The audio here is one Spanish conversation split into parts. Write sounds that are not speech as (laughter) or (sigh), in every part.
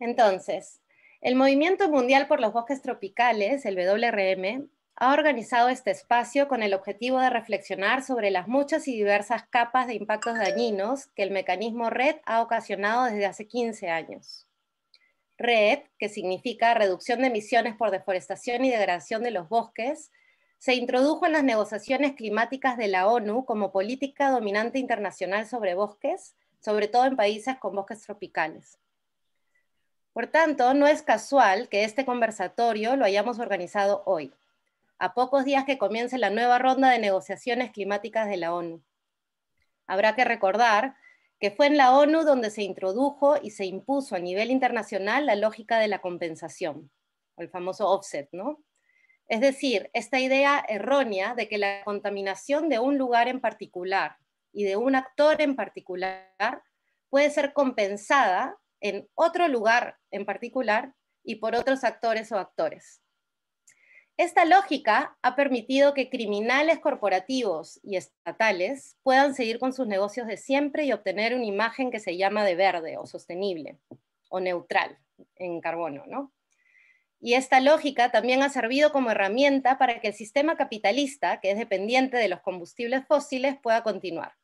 Entonces, el Movimiento Mundial por los Bosques Tropicales, el WRM, ha organizado este espacio con el objetivo de reflexionar sobre las muchas y diversas capas de impactos dañinos que el mecanismo RED ha ocasionado desde hace 15 años. RED, que significa Reducción de Emisiones por Deforestación y Degradación de los Bosques, se introdujo en las negociaciones climáticas de la ONU como política dominante internacional sobre bosques, sobre todo en países con bosques tropicales. Por tanto, no es casual que este conversatorio lo hayamos organizado hoy, a pocos días que comience la nueva ronda de negociaciones climáticas de la ONU. Habrá que recordar que fue en la ONU donde se introdujo y se impuso a nivel internacional la lógica de la compensación, el famoso offset, ¿no? Es decir, esta idea errónea de que la contaminación de un lugar en particular y de un actor en particular puede ser compensada en otro lugar en particular y por otros actores o actores. Esta lógica ha permitido que criminales corporativos y estatales puedan seguir con sus negocios de siempre y obtener una imagen que se llama de verde o sostenible o neutral en carbono, ¿no? Y esta lógica también ha servido como herramienta para que el sistema capitalista, que es dependiente de los combustibles fósiles, pueda continuar.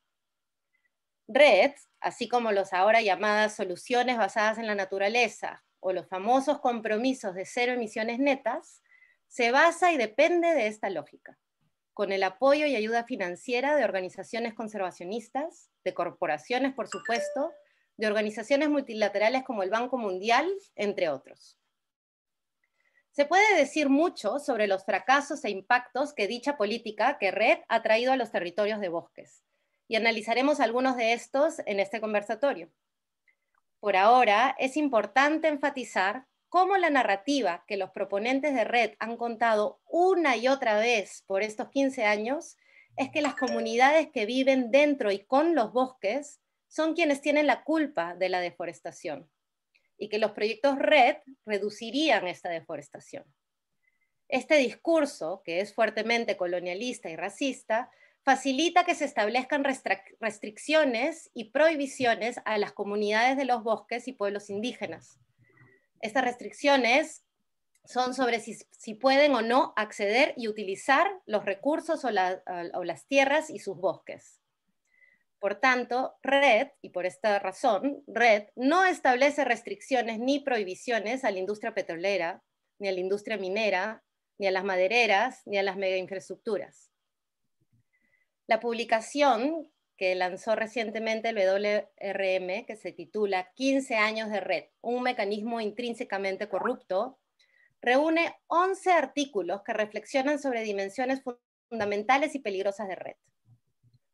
Red, así como los ahora llamadas soluciones basadas en la naturaleza o los famosos compromisos de cero emisiones netas, se basa y depende de esta lógica, con el apoyo y ayuda financiera de organizaciones conservacionistas, de corporaciones, por supuesto, de organizaciones multilaterales como el Banco Mundial, entre otros. Se puede decir mucho sobre los fracasos e impactos que dicha política que Red ha traído a los territorios de bosques, y analizaremos algunos de estos en este conversatorio. Por ahora, es importante enfatizar cómo la narrativa que los proponentes de red han contado una y otra vez por estos 15 años es que las comunidades que viven dentro y con los bosques son quienes tienen la culpa de la deforestación y que los proyectos red reducirían esta deforestación. Este discurso, que es fuertemente colonialista y racista, facilita que se establezcan restricciones y prohibiciones a las comunidades de los bosques y pueblos indígenas. Estas restricciones son sobre si, pueden o no acceder y utilizar los recursos o, o las tierras y sus bosques. Por tanto, Red, y por esta razón, Red no establece restricciones ni prohibiciones a la industria petrolera, ni a la industria minera, ni a las madereras, ni a las megainfraestructuras. La publicación que lanzó recientemente el WRM, que se titula 15 años de red, un mecanismo intrínsecamente corrupto, reúne 11 artículos que reflexionan sobre dimensiones fundamentales y peligrosas de red.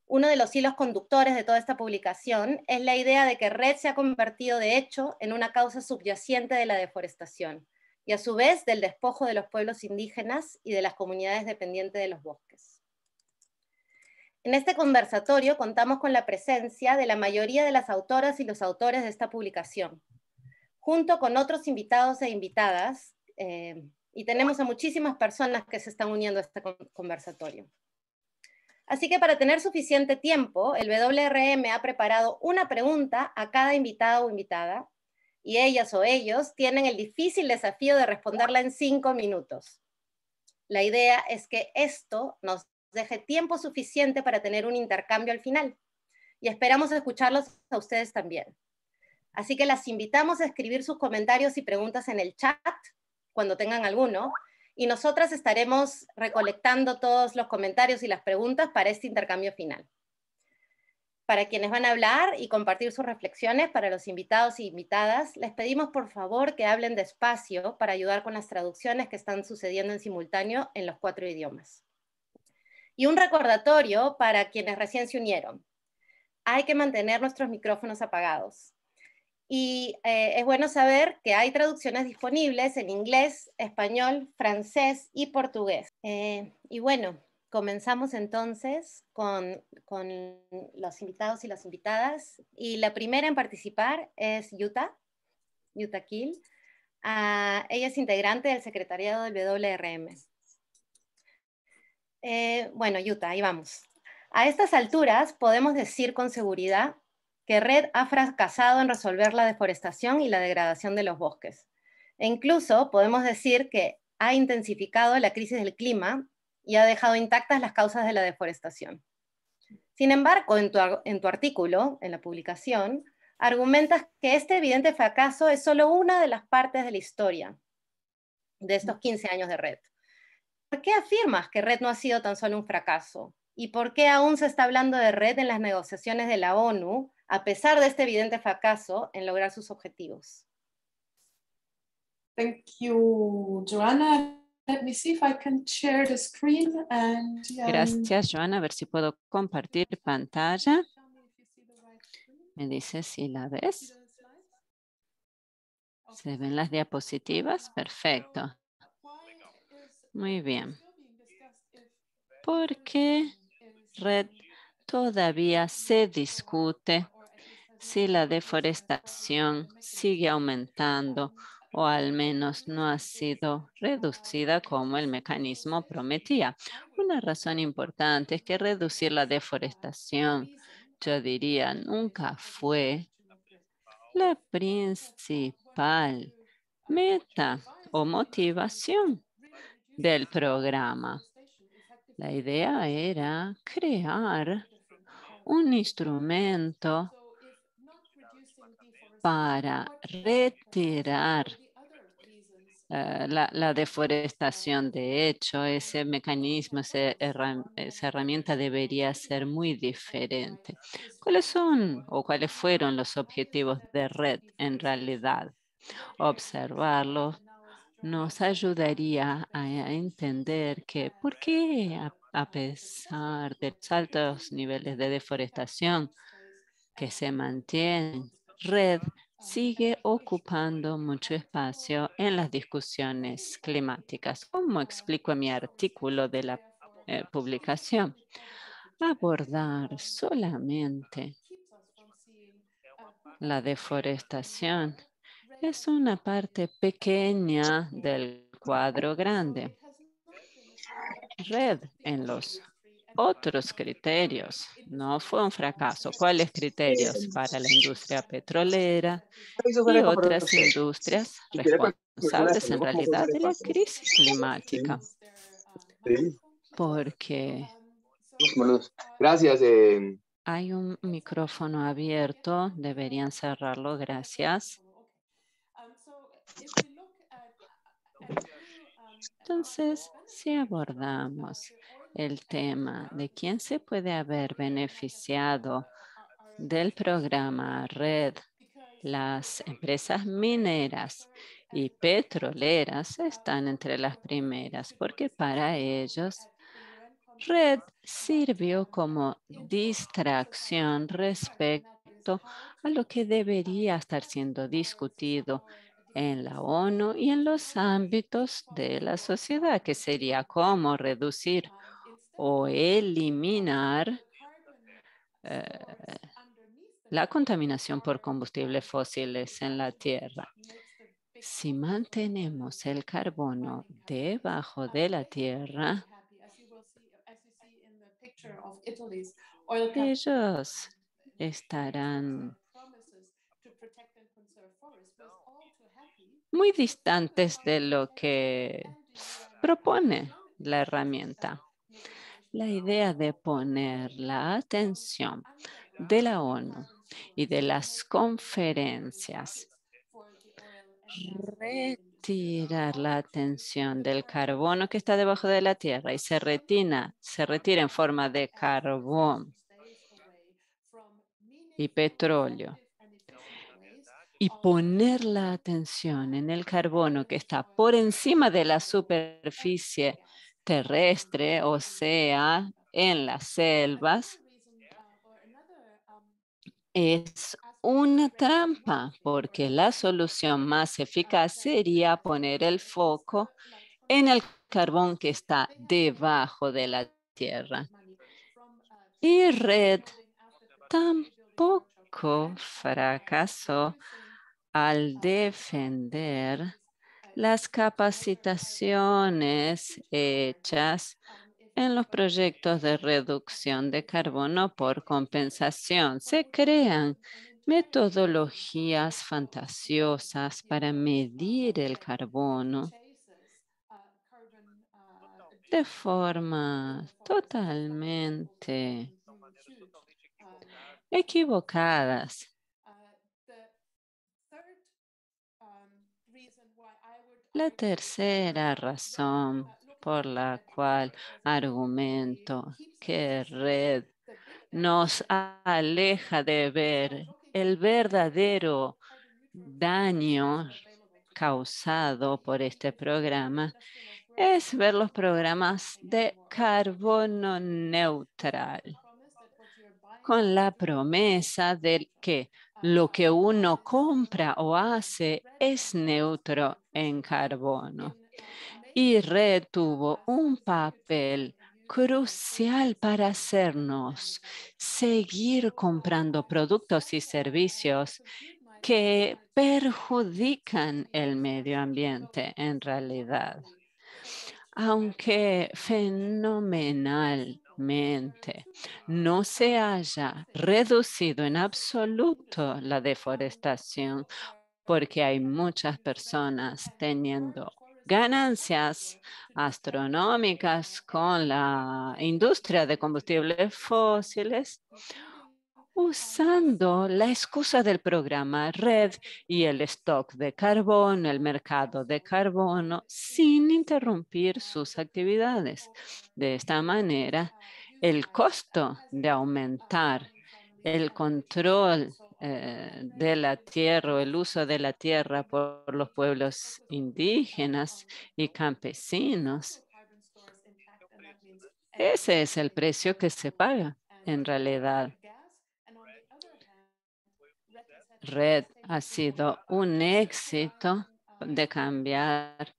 Uno de los hilos conductores de toda esta publicación es la idea de que red se ha convertido de hecho en una causa subyacente de la deforestación y a su vez del despojo de los pueblos indígenas y de las comunidades dependientes de los bosques. En este conversatorio contamos con la presencia de la mayoría de las autoras y los autores de esta publicación, junto con otros invitados e invitadas, eh, y tenemos a muchísimas personas que se están uniendo a este conversatorio. Así que para tener suficiente tiempo, el WRM ha preparado una pregunta a cada invitado o invitada, y ellas o ellos tienen el difícil desafío de responderla en cinco minutos. La idea es que esto nos deje tiempo suficiente para tener un intercambio al final. Y esperamos escucharlos a ustedes también. Así que las invitamos a escribir sus comentarios y preguntas en el chat, cuando tengan alguno, y nosotras estaremos recolectando todos los comentarios y las preguntas para este intercambio final. Para quienes van a hablar y compartir sus reflexiones, para los invitados y e invitadas, les pedimos por favor que hablen despacio para ayudar con las traducciones que están sucediendo en simultáneo en los cuatro idiomas. Y un recordatorio para quienes recién se unieron. Hay que mantener nuestros micrófonos apagados. Y eh, es bueno saber que hay traducciones disponibles en inglés, español, francés y portugués. Eh, y bueno, comenzamos entonces con, los invitados y las invitadas. Y la primera en participar es Yuta, Yuta Kill. Ah, ella es integrante del secretariado del WRM. Eh, bueno, Yuta, ahí vamos. A estas alturas podemos decir con seguridad que Red ha fracasado en resolver la deforestación y la degradación de los bosques. E incluso podemos decir que ha intensificado la crisis del clima y ha dejado intactas las causas de la deforestación. Sin embargo, en tu, en tu artículo, en la publicación, argumentas que este evidente fracaso es solo una de las partes de la historia de estos 15 años de Red. ¿Por qué afirmas que Red no ha sido tan solo un fracaso? ¿Y por qué aún se está hablando de Red en las negociaciones de la ONU, a pesar de este evidente fracaso en lograr sus objetivos? Thank you, Joanna. Let me see if I can screen um, Gracias, Joana. A ver si puedo compartir pantalla. Me dice si la ves. ¿Se ven las diapositivas? Ah, Perfecto. Muy bien. Porque red todavía se discute si la deforestación sigue aumentando o al menos no ha sido reducida como el mecanismo prometía. Una razón importante es que reducir la deforestación, yo diría, nunca fue la principal meta o motivación del programa. La idea era crear un instrumento para retirar eh, la, deforestación. De hecho, ese mecanismo, esa, esa herramienta debería ser muy diferente. ¿Cuáles son o cuáles fueron los objetivos de red en realidad? Observarlos, nos ayudaría a entender que por qué a, pesar de los altos niveles de deforestación que se mantienen, red sigue ocupando mucho espacio en las discusiones climáticas, como explico en mi artículo de la eh, publicación. Abordar solamente la deforestación es una parte pequeña del cuadro grande. Red en los otros criterios. No fue un fracaso. ¿Cuáles criterios? Para la industria petrolera y otras industrias responsables en realidad de la crisis climática. Porque gracias. Eh. Hay un micrófono abierto. Deberían cerrarlo. Gracias. Um, Entonces, si abordamos el tema um, de quién se puede haber beneficiado uh, del programa Red, las empresas mineras y petroleras uh, están entre las primeras porque para ellos Red uh, sirvió como distracción respecto a lo que debería estar siendo discutido en la ONU y en los ámbitos de la sociedad, que sería cómo reducir o eliminar eh, la contaminación por combustibles fósiles en la tierra. Si mantenemos el carbono debajo de la tierra, ellos estarán muy distantes de lo que propone la herramienta. La idea de poner la atención de la ONU y de las conferencias, retirar la atención del carbono que está debajo de la tierra y se retina, se retira en forma de carbón y petróleo y poner la atención en el carbono que está por encima de la superficie terrestre, o sea, en las selvas, es una trampa, porque la solución más eficaz sería poner el foco en el carbón que está debajo de la tierra. Y Red tampoco fracasó al defender las capacitaciones hechas en los proyectos de reducción de carbono por compensación. Se crean metodologías fantasiosas para medir el carbono de forma totalmente equivocadas. La tercera razón por la cual argumento que red nos aleja de ver el verdadero daño causado por este programa es ver los programas de carbono neutral con la promesa de que lo que uno compra o hace es neutro en carbono. Y Red tuvo un papel crucial para hacernos seguir comprando productos y servicios que perjudican el medio ambiente en realidad. Aunque fenomenal no se haya reducido en absoluto la deforestación porque hay muchas personas teniendo ganancias astronómicas con la industria de combustibles fósiles usando la excusa del programa red y el stock de carbono, el mercado de carbono, sin interrumpir sus actividades. De esta manera, el costo de aumentar el control eh, de la tierra o el uso de la tierra por los pueblos indígenas y campesinos. Ese es el precio que se paga en realidad red ha sido un éxito de cambiar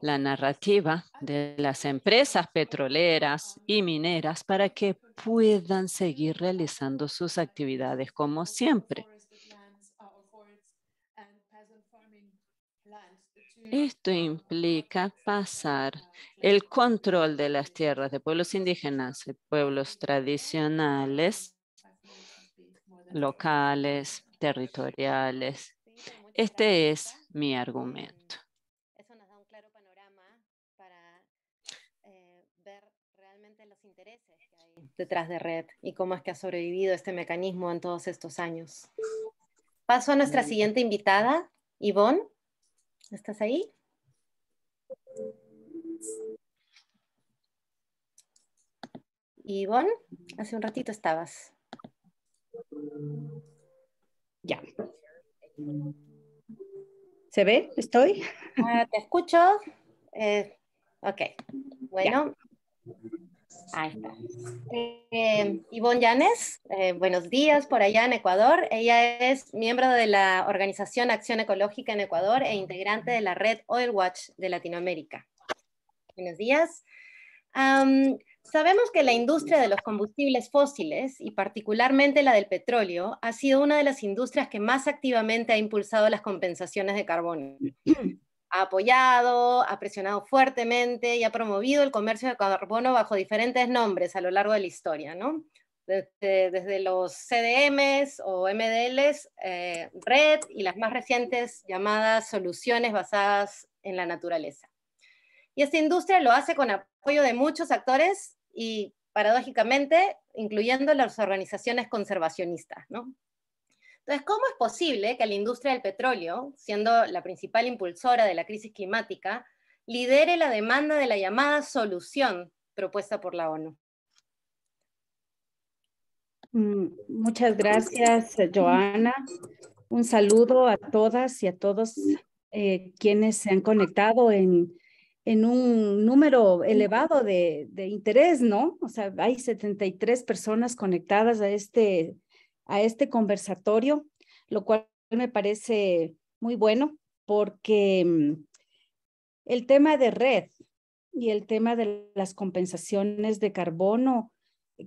la narrativa de las empresas petroleras y mineras para que puedan seguir realizando sus actividades como siempre. Esto implica pasar el control de las tierras de pueblos indígenas, pueblos tradicionales, locales, territoriales. Este es mi argumento. Eso nos da un claro panorama para eh, ver realmente los intereses que hay detrás de Red y cómo es que ha sobrevivido este mecanismo en todos estos años. Paso a nuestra siguiente invitada, Ivonne. ¿Estás ahí? Ivonne, hace un ratito estabas. Ya. ¿Se ve? ¿Estoy? Ah, te escucho. Eh, ok. Bueno. Ahí está. Eh, Ivonne Llanes, eh, buenos días por allá en Ecuador. Ella es miembro de la organización Acción Ecológica en Ecuador e integrante de la red Oil Watch de Latinoamérica. Buenos días. Sabemos que la industria de los combustibles fósiles, y particularmente la del petróleo, ha sido una de las industrias que más activamente ha impulsado las compensaciones de carbono. Ha apoyado, ha presionado fuertemente y ha promovido el comercio de carbono bajo diferentes nombres a lo largo de la historia, ¿no? Desde, los CDMs o MDLs, eh, red y las más recientes llamadas soluciones basadas en la naturaleza. Y esta industria lo hace con apoyo de muchos actores y paradójicamente incluyendo las organizaciones conservacionistas. ¿no? Entonces, ¿cómo es posible que la industria del petróleo, siendo la principal impulsora de la crisis climática, lidere la demanda de la llamada solución propuesta por la ONU? Mm, muchas gracias, Joana. Un saludo a todas y a todos eh, quienes se han conectado en en un número elevado de, interés, ¿no? O sea, hay 73 personas conectadas a este, a este conversatorio, lo cual me parece muy bueno porque mm, el tema de red y el tema de las compensaciones de carbono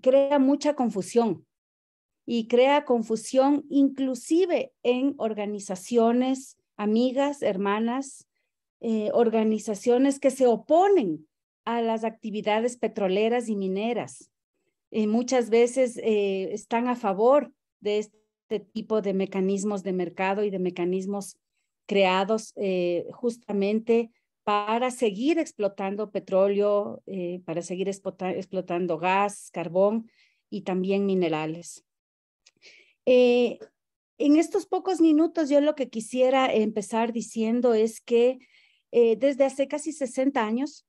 crea mucha confusión y crea confusión inclusive en organizaciones amigas, hermanas, eh, organizaciones que se oponen a las actividades petroleras y mineras. Eh, muchas veces eh, están a favor de este tipo de mecanismos de mercado y de mecanismos creados justamente para seguir explotando petróleo, para seguir explotando gas, carbón y también minerales. En estos pocos minutos yo lo que quisiera empezar diciendo es que eh, desde hace casi 60 años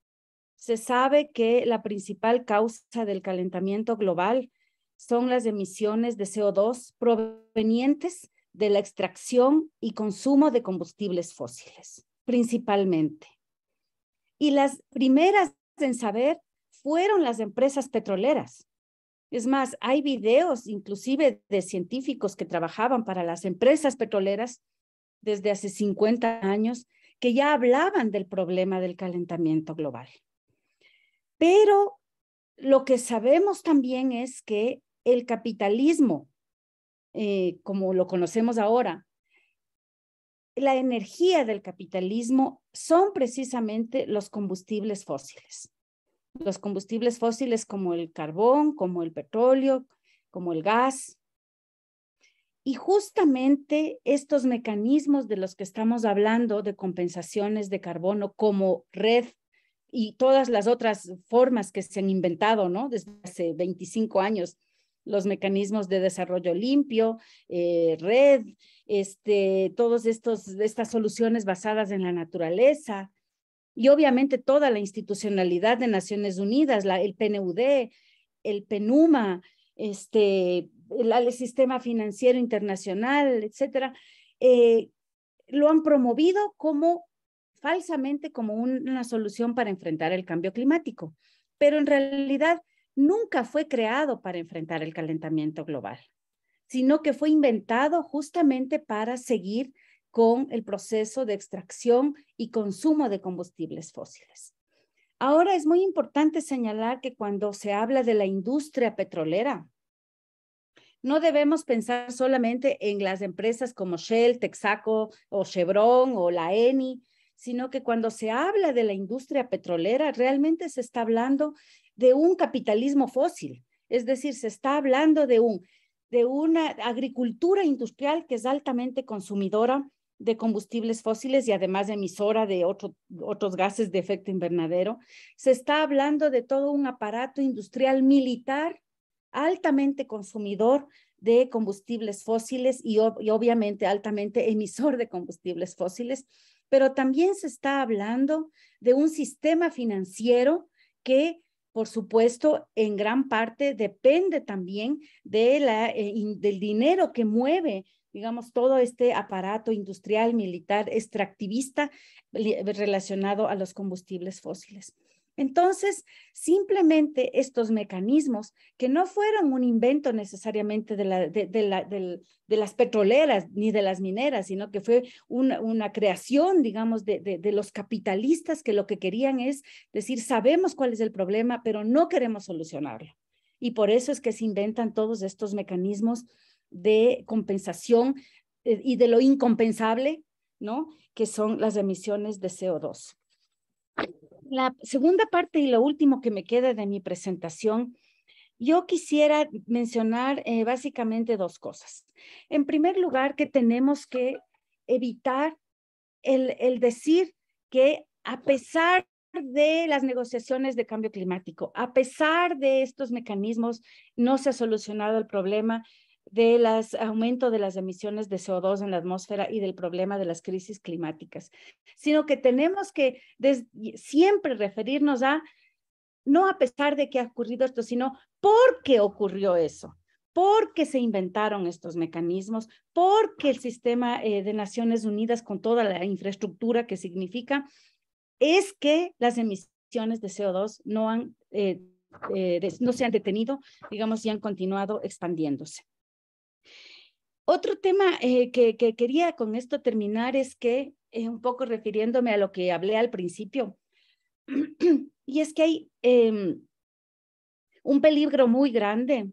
se sabe que la principal causa del calentamiento global son las emisiones de CO2 provenientes de la extracción y consumo de combustibles fósiles, principalmente. Y las primeras en saber fueron las empresas petroleras. Es más, hay videos inclusive de científicos que trabajaban para las empresas petroleras desde hace 50 años que ya hablaban del problema del calentamiento global. Pero lo que sabemos también es que el capitalismo, eh, como lo conocemos ahora, la energía del capitalismo son precisamente los combustibles fósiles. Los combustibles fósiles como el carbón, como el petróleo, como el gas, y justamente estos mecanismos de los que estamos hablando, de compensaciones de carbono como red y todas las otras formas que se han inventado, ¿no? Desde hace 25 años, los mecanismos de desarrollo limpio, eh, red, este, todas estas soluciones basadas en la naturaleza y obviamente toda la institucionalidad de Naciones Unidas, la, el PNUD, el PNUMA, este, el, sistema financiero internacional, etcétera, eh, lo han promovido como falsamente como una solución para enfrentar el cambio climático, pero en realidad nunca fue creado para enfrentar el calentamiento global, sino que fue inventado justamente para seguir con el proceso de extracción y consumo de combustibles fósiles. Ahora es muy importante señalar que cuando se habla de la industria petrolera, no debemos pensar solamente en las empresas como Shell, Texaco o Chevron o la ENI, sino que cuando se habla de la industria petrolera, realmente se está hablando de un capitalismo fósil, es decir, se está hablando de, un, de una agricultura industrial que es altamente consumidora de combustibles fósiles y además emisora de otros gases de efecto invernadero. Se está hablando de todo un aparato industrial militar altamente consumidor de combustibles fósiles y, obviamente altamente emisor de combustibles fósiles, pero también se está hablando de un sistema financiero que, por supuesto, en gran parte depende también de eh, del dinero que mueve digamos, todo este aparato industrial, militar, extractivista relacionado a los combustibles fósiles. Entonces, simplemente estos mecanismos, que no fueron un invento necesariamente de, las petroleras ni de las mineras, sino que fue una, una creación, digamos, de, los capitalistas que lo que querían es decir, sabemos cuál es el problema, pero no queremos solucionarlo. Y por eso es que se inventan todos estos mecanismos de compensación eh, y de lo incompensable, ¿no? Que son las emisiones de CO2 la segunda parte y lo último que me queda de mi presentación, yo quisiera mencionar eh, básicamente dos cosas. En primer lugar, que tenemos que evitar el decir que a pesar de las negociaciones de cambio climático, a pesar de estos mecanismos, no se ha solucionado el problema de los aumento de las emisiones de CO2 en la atmósfera y del problema de las crisis climáticas, sino que tenemos que siempre referirnos a, no a pesar de que ha ocurrido esto, sino por qué ocurrió eso ¿Por qué se inventaron estos mecanismos, porque el sistema eh, de Naciones Unidas con toda la infraestructura que significa, es que las emisiones de CO2 no, han, eh, eh, no se han detenido, digamos, y han continuado expandiéndose. Otro tema eh, que, quería con esto terminar es que, eh, un poco refiriéndome a lo que hablé al principio, (clears throat) y es que hay em, un peligro muy grande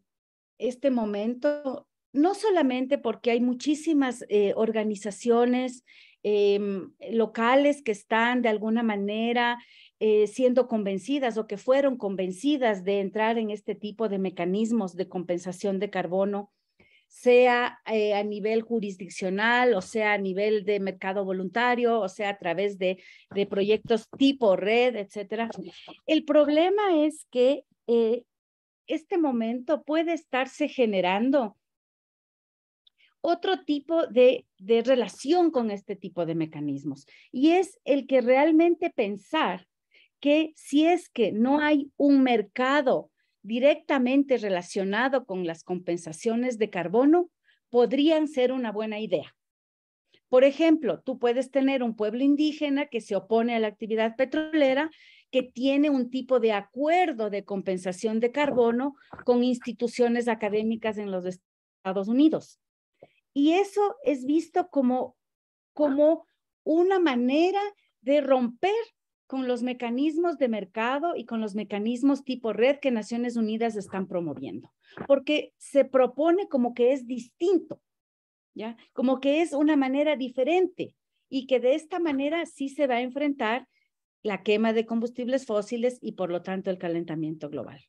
este momento, no solamente porque hay muchísimas eh, organizaciones em, locales que están de alguna manera siendo convencidas o que fueron convencidas de entrar en este tipo de mecanismos de compensación de carbono sea eh, a nivel jurisdiccional, o sea a nivel de mercado voluntario, o sea a través de, de proyectos tipo red, etcétera. El problema es que eh, este momento puede estarse generando otro tipo de, de relación con este tipo de mecanismos y es el que realmente pensar que si es que no hay un mercado directamente relacionado con las compensaciones de carbono podrían ser una buena idea. Por ejemplo, tú puedes tener un pueblo indígena que se opone a la actividad petrolera, que tiene un tipo de acuerdo de compensación de carbono con instituciones académicas en los Estados Unidos. Y eso es visto como, una manera de romper con los mecanismos de mercado y con los mecanismos tipo red que Naciones Unidas están promoviendo, porque se propone como que es distinto, ¿ya? Como que es una manera diferente y que de esta manera sí se va a enfrentar la quema de combustibles fósiles y por lo tanto el calentamiento global.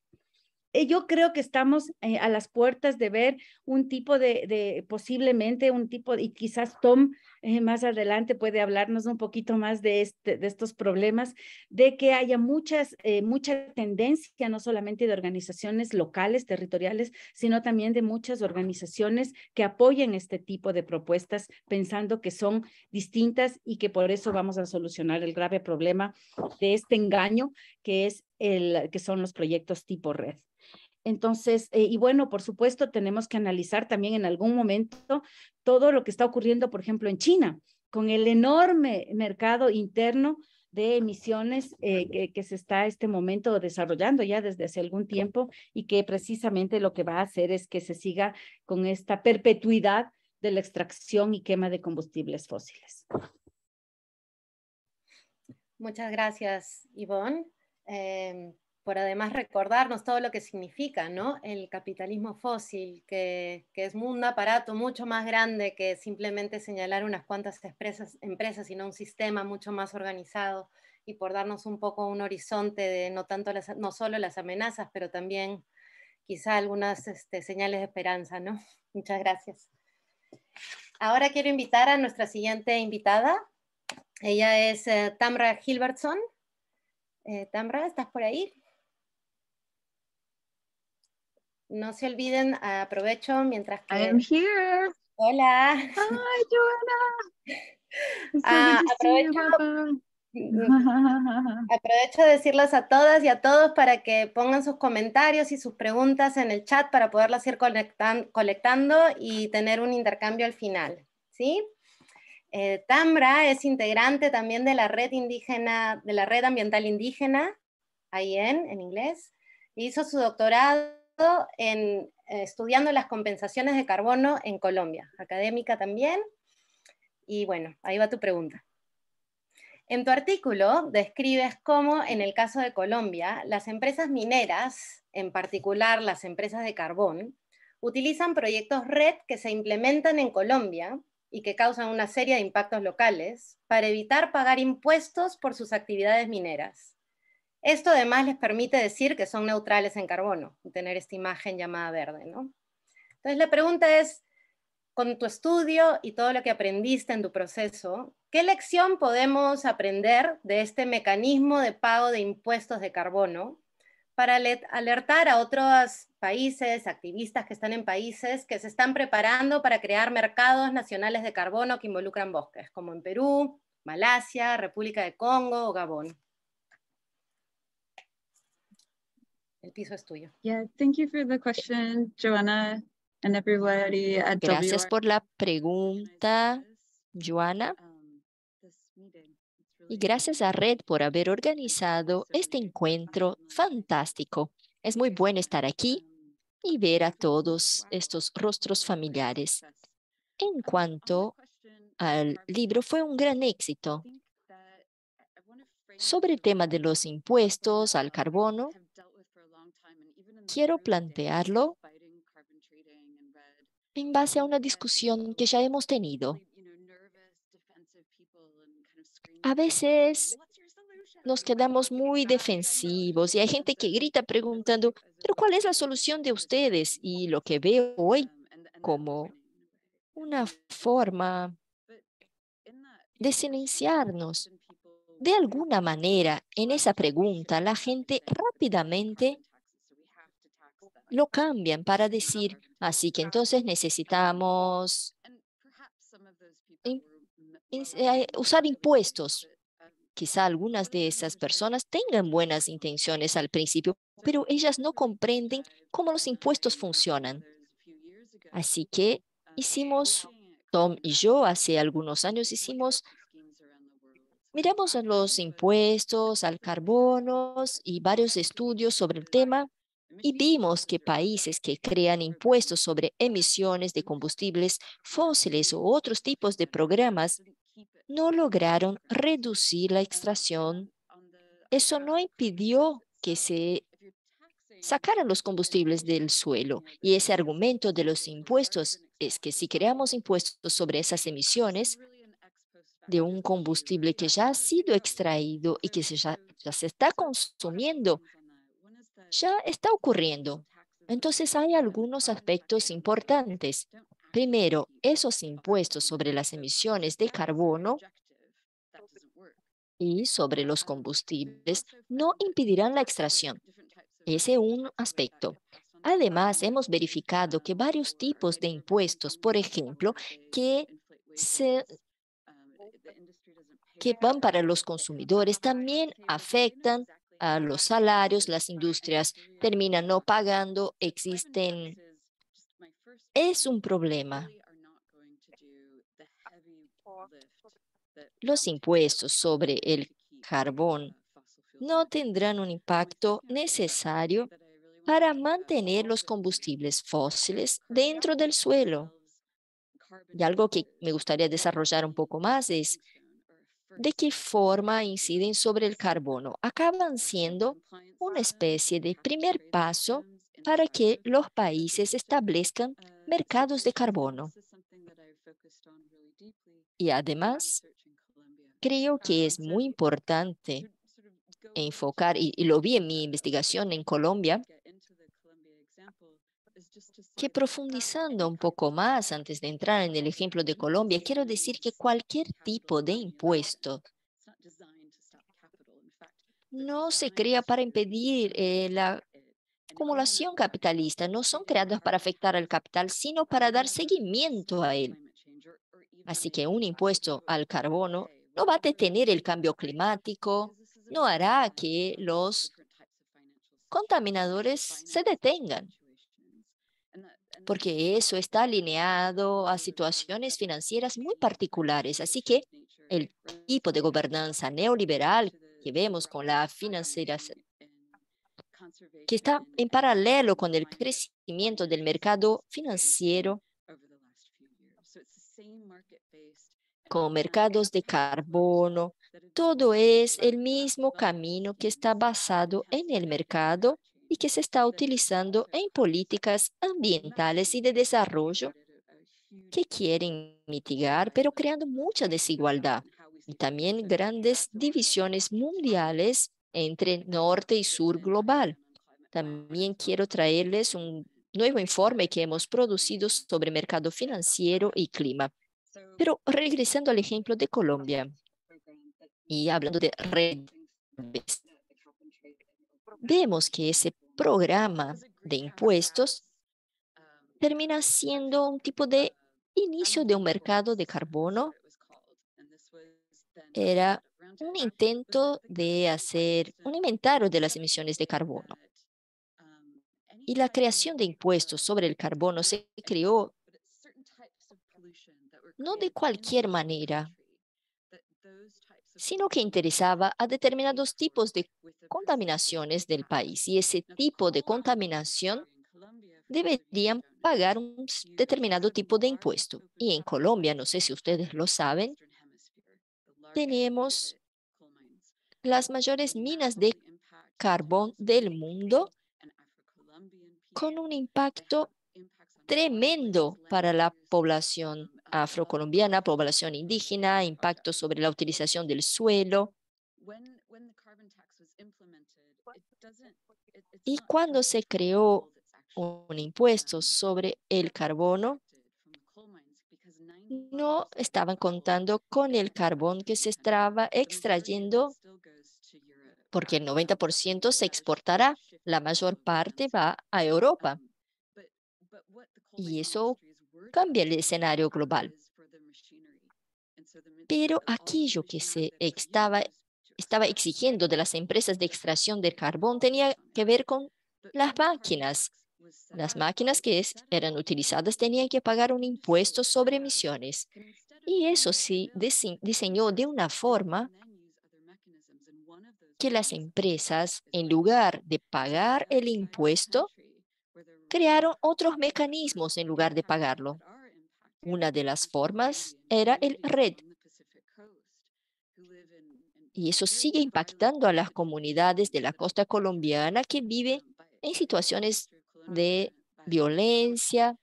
Eh, yo creo que estamos eh, a las puertas de ver un tipo de, posiblemente un tipo, y quizás Tom eh, más adelante puede hablarnos un poquito más de, este, de estos problemas, de que haya muchas, mucha tendencia, no solamente de organizaciones locales, territoriales, sino también de muchas organizaciones que apoyen este tipo de propuestas pensando que son distintas y que por eso vamos a solucionar el grave problema de este engaño que es el, que son los proyectos tipo red. Entonces, eh, y bueno, por supuesto, tenemos que analizar también en algún momento todo lo que está ocurriendo, por ejemplo, en China, con el enorme mercado interno de emisiones eh, que, se está este momento desarrollando ya desde hace algún tiempo y que precisamente lo que va a hacer es que se siga con esta perpetuidad de la extracción y quema de combustibles fósiles. Muchas gracias, Ivonne. Em, por además recordarnos todo lo que significa ¿no? el capitalismo fósil, que, que, es un aparato mucho más grande que simplemente señalar unas cuantas empresas, empresas, sino un sistema mucho más organizado y por darnos un poco un horizonte de no, tanto las, no solo las amenazas, pero también quizá algunas este, señales de esperanza. ¿no? (laughs) Muchas gracias. Ahora quiero invitar a nuestra siguiente invitada. Ella es eh, Tamra Gilbertson. Eh, Tamra, ¿estás por ahí? No se olviden, ah, aprovecho mientras que... here. Hola. ¡Ay, Joana. (laughs) Ah, aprovecho, aprovecho de decirles a todas y a todos para que pongan sus comentarios y sus preguntas en el chat para poderlas ir colectando y tener un intercambio al final. ¿Sí? Eh, Tambra es integrante también de la red indígena, de la red ambiental indígena, IN en inglés, hizo su doctorado en, eh, estudiando las compensaciones de carbono en Colombia, académica también. Y bueno, ahí va tu pregunta. En tu artículo describes cómo, en el caso de Colombia, las empresas mineras, en particular las empresas de carbón, utilizan proyectos red que se implementan en Colombia y que causan una serie de impactos locales para evitar pagar impuestos por sus actividades mineras. Esto además les permite decir que son neutrales en carbono, tener esta imagen llamada verde. ¿no? Entonces la pregunta es, con tu estudio y todo lo que aprendiste en tu proceso, ¿qué lección podemos aprender de este mecanismo de pago de impuestos de carbono para alertar a otros países, activistas que están en países que se están preparando para crear mercados nacionales de carbono que involucran bosques, como en Perú, Malasia, República de Congo o Gabón. El piso es tuyo. Gracias por la pregunta, Joana. Um, y gracias a Red por haber organizado este encuentro fantástico. Es muy bueno estar aquí y ver a todos estos rostros familiares. En cuanto al libro, fue un gran éxito. Sobre el tema de los impuestos al carbono, quiero plantearlo en base a una discusión que ya hemos tenido. A veces nos quedamos muy defensivos y hay gente que grita preguntando, pero ¿cuál es la solución de ustedes? Y lo que veo hoy como una forma de silenciarnos. De alguna manera, en esa pregunta, la gente rápidamente lo cambian para decir, así que entonces necesitamos eh, usar impuestos. Quizá algunas de esas personas tengan buenas intenciones al principio, pero ellas no comprenden cómo los impuestos funcionan. Así que hicimos, Tom y yo hace algunos años hicimos, miramos los impuestos, al carbono y varios estudios sobre el tema y vimos que países que crean impuestos sobre emisiones de combustibles fósiles u otros tipos de programas no lograron reducir la extracción. Eso no impidió que se sacaran los combustibles del suelo. Y ese argumento de los impuestos es que si creamos impuestos sobre esas emisiones de un combustible que ya ha sido extraído y que ya se está consumiendo, ya está ocurriendo. Entonces hay algunos aspectos importantes. Primero, esos impuestos sobre las emisiones de carbono y sobre los combustibles no impedirán la extracción. Ese es un aspecto. Además, hemos verificado que varios tipos de impuestos, por ejemplo, que que van para los consumidores también afectan a los salarios, las industrias terminan no pagando, existen... Es un problema. Los impuestos sobre el carbón no tendrán un impacto necesario para mantener los combustibles fósiles dentro del suelo. Y algo que me gustaría desarrollar un poco más es de qué forma inciden sobre el carbono. Acaban siendo una especie de primer paso para que los países establezcan mercados de carbono. Y además, creo que es muy importante enfocar, y, lo vi en mi investigación en Colombia, que profundizando un poco más antes de entrar en el ejemplo de Colombia, quiero decir que cualquier tipo de impuesto no se crea para impedir eh, la acumulación capitalista, no son creados para afectar al capital, sino para dar seguimiento a él. Así que un impuesto al carbono no va a detener el cambio climático, no hará que los contaminadores se detengan porque eso está alineado a situaciones financieras muy particulares. Así que el tipo de gobernanza neoliberal que vemos con la financiera, que está en paralelo con el crecimiento del mercado financiero con mercados de carbono. Todo es el mismo camino que está basado en el mercado y que se está utilizando en políticas ambientales y de desarrollo que quieren mitigar, pero creando mucha desigualdad. Y también grandes divisiones mundiales entre norte y sur global. También quiero traerles un nuevo informe que hemos producido sobre mercado financiero y clima. Pero regresando al ejemplo de Colombia y hablando de redes, vemos que ese programa de impuestos termina siendo un tipo de inicio de un mercado de carbono. Era un intento de hacer un inventario de las emisiones de carbono. Y la creación de impuestos sobre el carbono se creó no de cualquier manera sino que interesaba a determinados tipos de contaminaciones del país y ese tipo de contaminación deberían pagar un determinado tipo de impuesto. Y en Colombia, no sé si ustedes lo saben, tenemos las mayores minas de carbón del mundo con un impacto tremendo para la población afrocolombiana, población indígena, impacto sobre la utilización del suelo. Y cuando se creó un impuesto sobre el carbono, no estaban contando con el carbón que se estaba extrayendo porque el 90% se exportará, la mayor parte va a Europa. Um, y eso cambia el escenario global. Pero aquello que se estaba, estaba exigiendo de las empresas de extracción de carbón tenía que ver con las máquinas. Las máquinas que eran utilizadas tenían que pagar un impuesto sobre emisiones. Y eso sí diseñó de una forma que las empresas, en lugar de pagar el impuesto, crearon otros mecanismos en lugar de pagarlo. Una de las formas era el red. Y eso sigue impactando a las comunidades de la costa colombiana que viven en situaciones de violencia,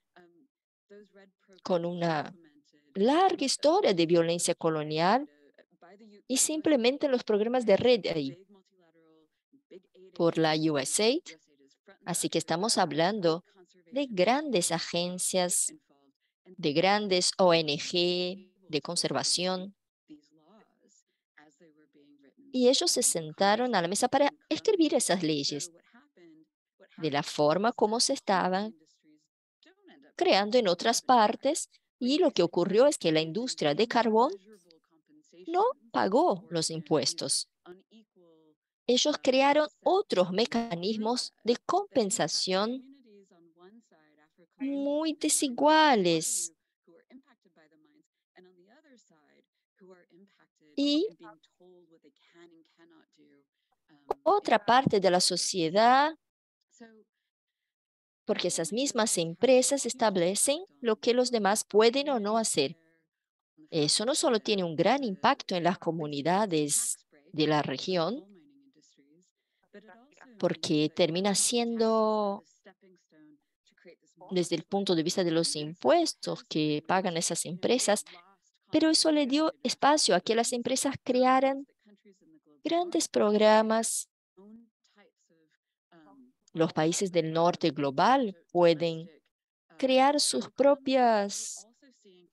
con una larga historia de violencia colonial y simplemente los programas de red ahí por la USAID Así que estamos hablando de grandes agencias, de grandes ONG, de conservación. Y ellos se sentaron a la mesa para escribir esas leyes de la forma como se estaban creando en otras partes. Y lo que ocurrió es que la industria de carbón no pagó los impuestos ellos crearon otros mecanismos de compensación muy desiguales. Y otra parte de la sociedad, porque esas mismas empresas establecen lo que los demás pueden o no hacer. Eso no solo tiene un gran impacto en las comunidades de la región, porque termina siendo desde el punto de vista de los impuestos que pagan esas empresas, pero eso le dio espacio a que las empresas crearan grandes programas. Los países del norte global pueden crear sus propias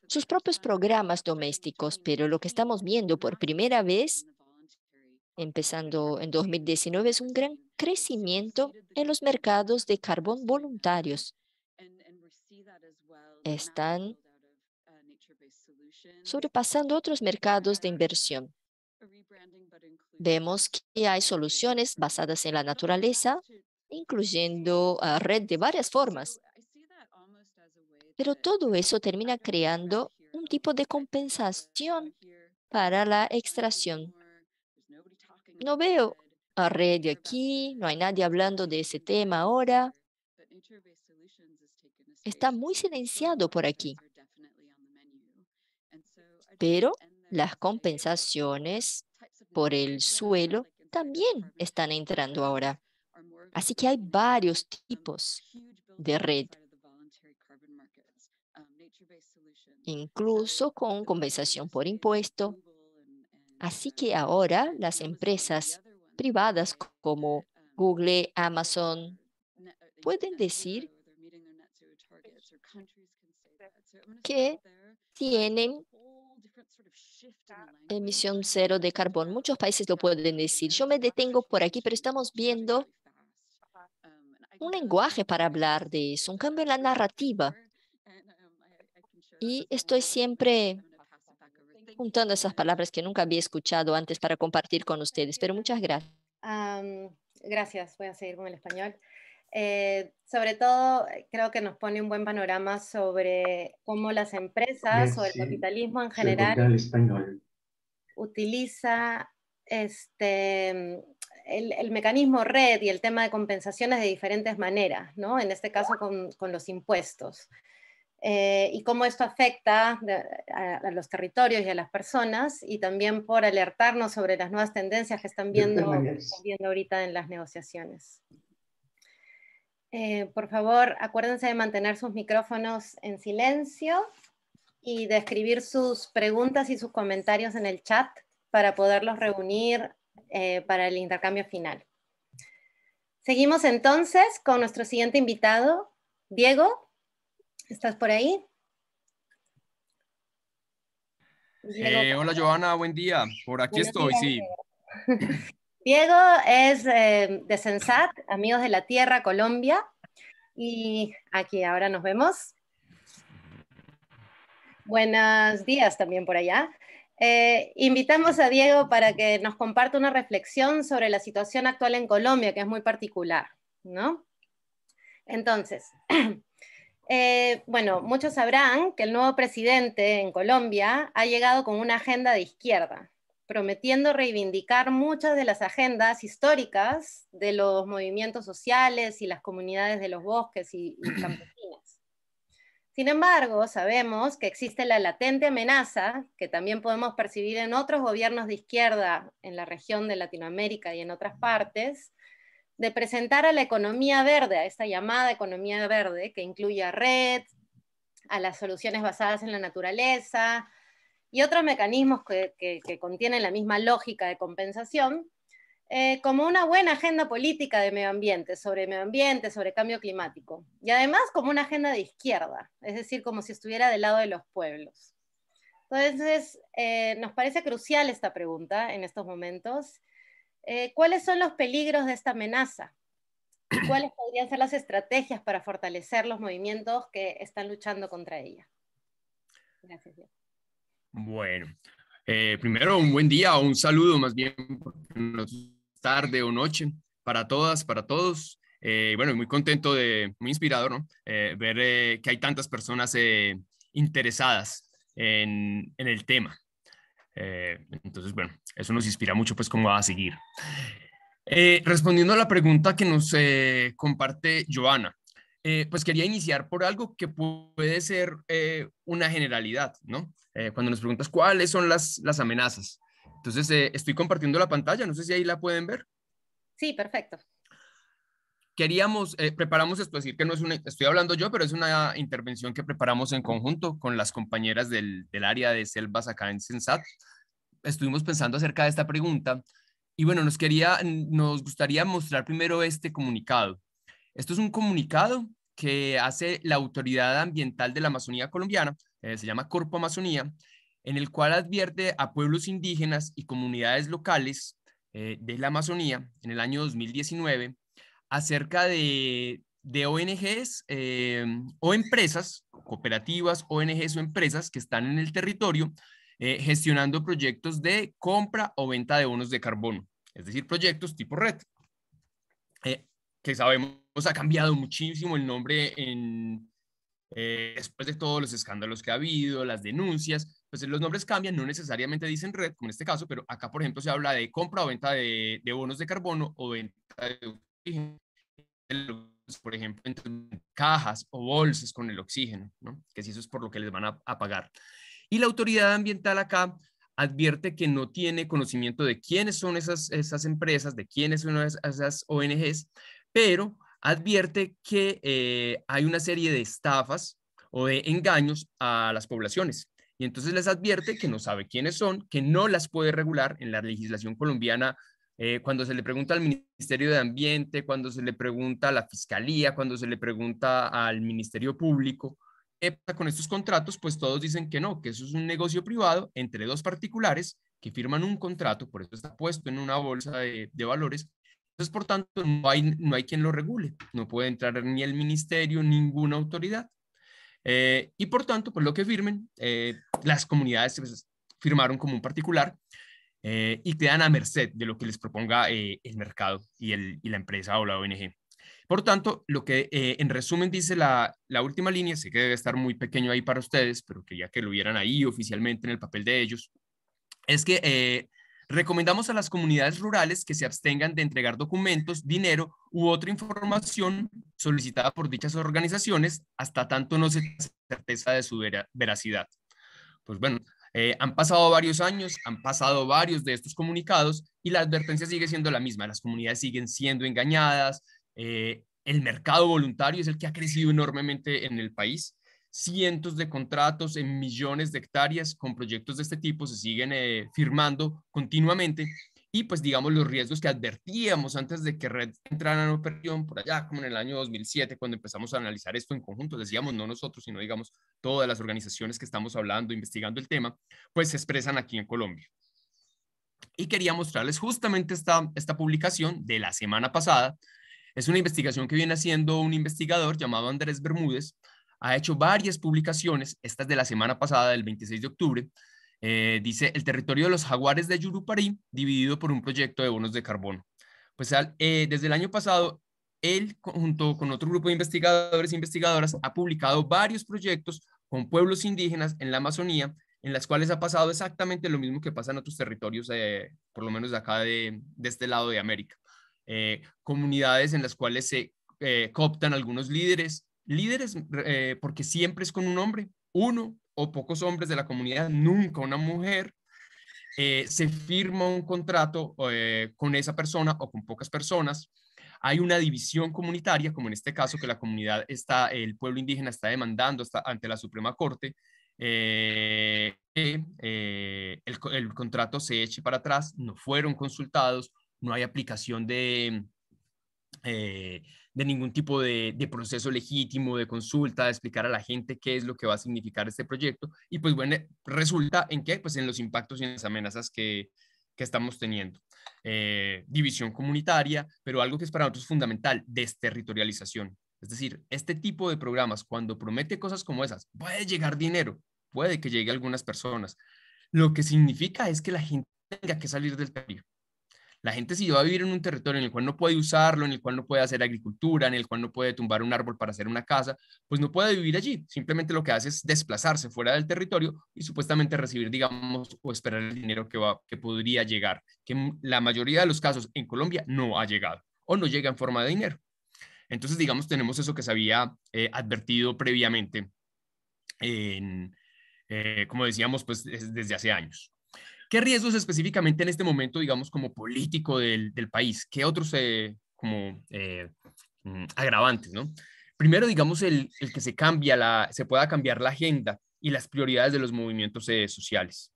sus propios programas domésticos, pero lo que estamos viendo por primera vez empezando en 2019, es un gran crecimiento en los mercados de carbón voluntarios. Están sobrepasando otros mercados de inversión. Vemos que hay soluciones basadas en la naturaleza, incluyendo red de varias formas. Pero todo eso termina creando un tipo de compensación para la extracción no veo a Red aquí, no hay nadie hablando de ese tema ahora. Está muy silenciado por aquí. Pero las compensaciones por el suelo también están entrando ahora. Así que hay varios tipos de red, incluso con compensación por impuesto, Así que ahora las empresas privadas como Google, Amazon, pueden decir que tienen emisión cero de carbón. Muchos países lo pueden decir. Yo me detengo por aquí, pero estamos viendo un lenguaje para hablar de eso, un cambio en la narrativa. Y estoy siempre juntando esas palabras que nunca había escuchado antes para compartir con ustedes, pero muchas gracias. gracias, voy a seguir con el español. Eh, sobre todo, eh, creo que nos pone un buen panorama sobre cómo las empresas o el capitalismo en general utiliza este, em, el, el, mecanismo red y el tema de compensaciones de diferentes maneras, ¿no? en este caso con, con los impuestos. Eh, y cómo esto afecta eh, a, los territorios y a las personas, y también por alertarnos sobre las nuevas tendencias que están viendo, viendo ahorita en las negociaciones. Eh, por favor, acuérdense de mantener sus micrófonos en silencio y de escribir sus preguntas y sus comentarios en el chat para poderlos reunir para el intercambio final. Seguimos entonces con nuestro siguiente invitado, Diego, ¿Estás por ahí? Pues, eh, hola Joana, buen día. Por aquí estoy, sí. (laughs) Diego, es eh, de Sensat, Amigos de la Tierra, Colombia. Y aquí ahora nos vemos. Buenos días también por allá. Eh, invitamos a Diego para que nos comparte una reflexión sobre la situación actual en Colombia, que es muy particular, ¿no? Entonces, (clears throat) Eh, bueno, muchos sabrán que el nuevo presidente en Colombia ha llegado con una agenda de izquierda, prometiendo reivindicar muchas de las agendas históricas de los movimientos sociales y las comunidades de los bosques y, y campesinas. Sin embargo, sabemos que existe la latente amenaza que también podemos percibir en otros gobiernos de izquierda en la región de Latinoamérica y en otras partes, de presentar a la economía verde, a esta llamada economía verde, que incluye a red, a las soluciones basadas en la naturaleza y otros mecanismos que, contienen la misma lógica de compensación, eh, como una buena agenda política de medio ambiente, sobre medio ambiente, sobre cambio climático, y además como una agenda de izquierda, es decir, como si estuviera del lado de los pueblos. Entonces, eh, nos parece crucial esta pregunta en estos momentos eh, ¿cuáles son los peligros de esta amenaza? ¿Cuáles podrían ser las estrategias para fortalecer los movimientos que están luchando contra ella? Gracias. Bueno, eh, primero un buen día un saludo más bien, tarde o noche para todas, para todos. Eh, bueno, muy contento, de, muy inspirador, ¿no? ver que hay tantas personas interesadas en, el tema. Eh, entonces, bueno, eso nos inspira mucho, pues, cómo va a seguir. Eh, respondiendo a la pregunta que nos eh, comparte Joana, pues quería iniciar por algo que puede ser una generalidad, ¿no? cuando nos preguntas cuáles son las, las amenazas. Entonces, estoy compartiendo la pantalla, no sé si ahí la pueden ver. Sí, perfecto queríamos, eh, preparamos esto, decir que no es una, estoy hablando yo, pero es una intervención que preparamos en conjunto con las compañeras del, área de selvas acá en Sensat. Estuvimos pensando acerca de esta pregunta y bueno, nos, quería, nos gustaría mostrar primero este comunicado. Esto es un comunicado que hace la Autoridad Ambiental de la Amazonía Colombiana, eh, se llama Corpo Amazonía, en el cual advierte a pueblos indígenas y comunidades locales eh, de la Amazonía en el año 2019 acerca de, ONGs eh, o empresas, cooperativas, ONGs o empresas que están en el territorio eh, gestionando proyectos de compra o venta de bonos de carbono, es decir, proyectos tipo red, eh, que sabemos ha cambiado muchísimo el nombre después de todos los escándalos que ha habido, las denuncias, pues los nombres cambian, no necesariamente dicen red, como en este caso, pero acá, por ejemplo, se habla de compra o venta de, bonos de carbono o venta de por ejemplo, en cajas o bolsas con el oxígeno, que si eso es por lo que les van a, pagar. Y la autoridad ambiental acá advierte que no tiene conocimiento de quiénes son esas, esas empresas, de quiénes son esas ONGs, pero advierte que eh, hay una serie de estafas o de engaños a las poblaciones. Y entonces les advierte que no sabe quiénes son, que no las puede regular. En la legislación colombiana eh, cuando se le pregunta al Ministerio de Ambiente, cuando se le pregunta a la Fiscalía, cuando se le pregunta al Ministerio Público, eh, pues, con estos contratos? Pues todos dicen que no, que eso es un negocio privado entre dos particulares que firman un contrato, por eso está puesto en una bolsa de, valores. Entonces, pues, por tanto, no hay, no hay quien lo regule, no puede entrar ni el ministerio, ninguna autoridad. Eh, y por tanto, pues lo que firmen, las comunidades pues, firmaron como un particular, eh, y quedan a merced de lo que les proponga eh, el mercado y, el, y la empresa o la ONG. Por tanto, lo que eh, en resumen dice la, la, última línea, sé que debe estar muy pequeño ahí para ustedes, pero quería que lo vieran ahí oficialmente en el papel de ellos, es que recomendamos a las comunidades rurales que se abstengan de entregar documentos, dinero u otra información solicitada por dichas organizaciones hasta tanto no se tenga certeza de su veracidad. Pues bueno, eh, han pasado varios años, han pasado varios de estos comunicados y la advertencia sigue siendo la misma. Las comunidades siguen siendo engañadas. Eh, el mercado voluntario es el que ha crecido enormemente en el país. Cientos de contratos en millones de hectáreas con proyectos de este tipo se siguen eh, firmando continuamente y pues digamos los riesgos que advertíamos antes de que Red entrara en operación por allá como en el año 2007 cuando empezamos a analizar esto en conjunto, decíamos no nosotros, sino digamos todas las organizaciones que estamos hablando, investigando el tema, pues se expresan aquí en Colombia. Y quería mostrarles justamente esta, esta publicación de la semana pasada. Es una investigación que viene haciendo un investigador llamado Andrés Bermúdez. Ha hecho varias publicaciones, estas de la semana pasada, del 26 de octubre, eh, dice el territorio de los jaguares de Yurupari dividido por un proyecto de bonos de carbono. Pues eh, desde el año pasado, él, junto con otro grupo de investigadores e investigadoras, ha publicado varios proyectos con pueblos indígenas en la Amazonía, en las cuales ha pasado exactamente lo mismo que pasa en otros territorios, por lo menos de acá de, de este lado de América. Eh, comunidades en las cuales se cooptan algunos líderes, líderes porque siempre es con un hombre, uno o pocos hombres de la comunidad, nunca una mujer, eh, se firma un contrato eh, con esa persona o con pocas personas. Hay una división comunitaria, como en este caso que la comunidad está, el pueblo indígena está demandando hasta ante la Suprema Corte eh, el, el, contrato se eche para atrás, no fueron consultados, no hay aplicación de, de ningún tipo de, proceso legítimo, de consulta, de explicar a la gente qué es lo que va a significar este proyecto. Y pues bueno, resulta en qué? Pues en los impactos y en las amenazas que, que estamos teniendo. Eh, división comunitaria, pero algo que es para nosotros fundamental, desterritorialización. Es decir, este tipo de programas, cuando promete cosas como esas, puede llegar dinero, puede que llegue a algunas personas. Lo que significa es que la gente tenga que salir del territorio la gente si va a vivir en un territorio en el cual no puede usarlo, en el cual no puede hacer agricultura, en el cual no puede tumbar un árbol para hacer una casa, pues no puede vivir allí. Simplemente lo que hace es desplazarse fuera del territorio y supuestamente recibir, digamos, o esperar el dinero que, que podría llegar, que la mayoría de los casos en Colombia no ha llegado o no llega en forma de dinero. Entonces, digamos, tenemos eso que se había eh, advertido previamente eh, como decíamos, pues desde hace años. ¿Qué riesgos específicamente en este momento, digamos, como político del, país? ¿Qué otros eh, como eh, mm, agravantes, no? Primero, digamos, el, que se cambia, la, se pueda cambiar la agenda y las prioridades de los movimientos eh, sociales.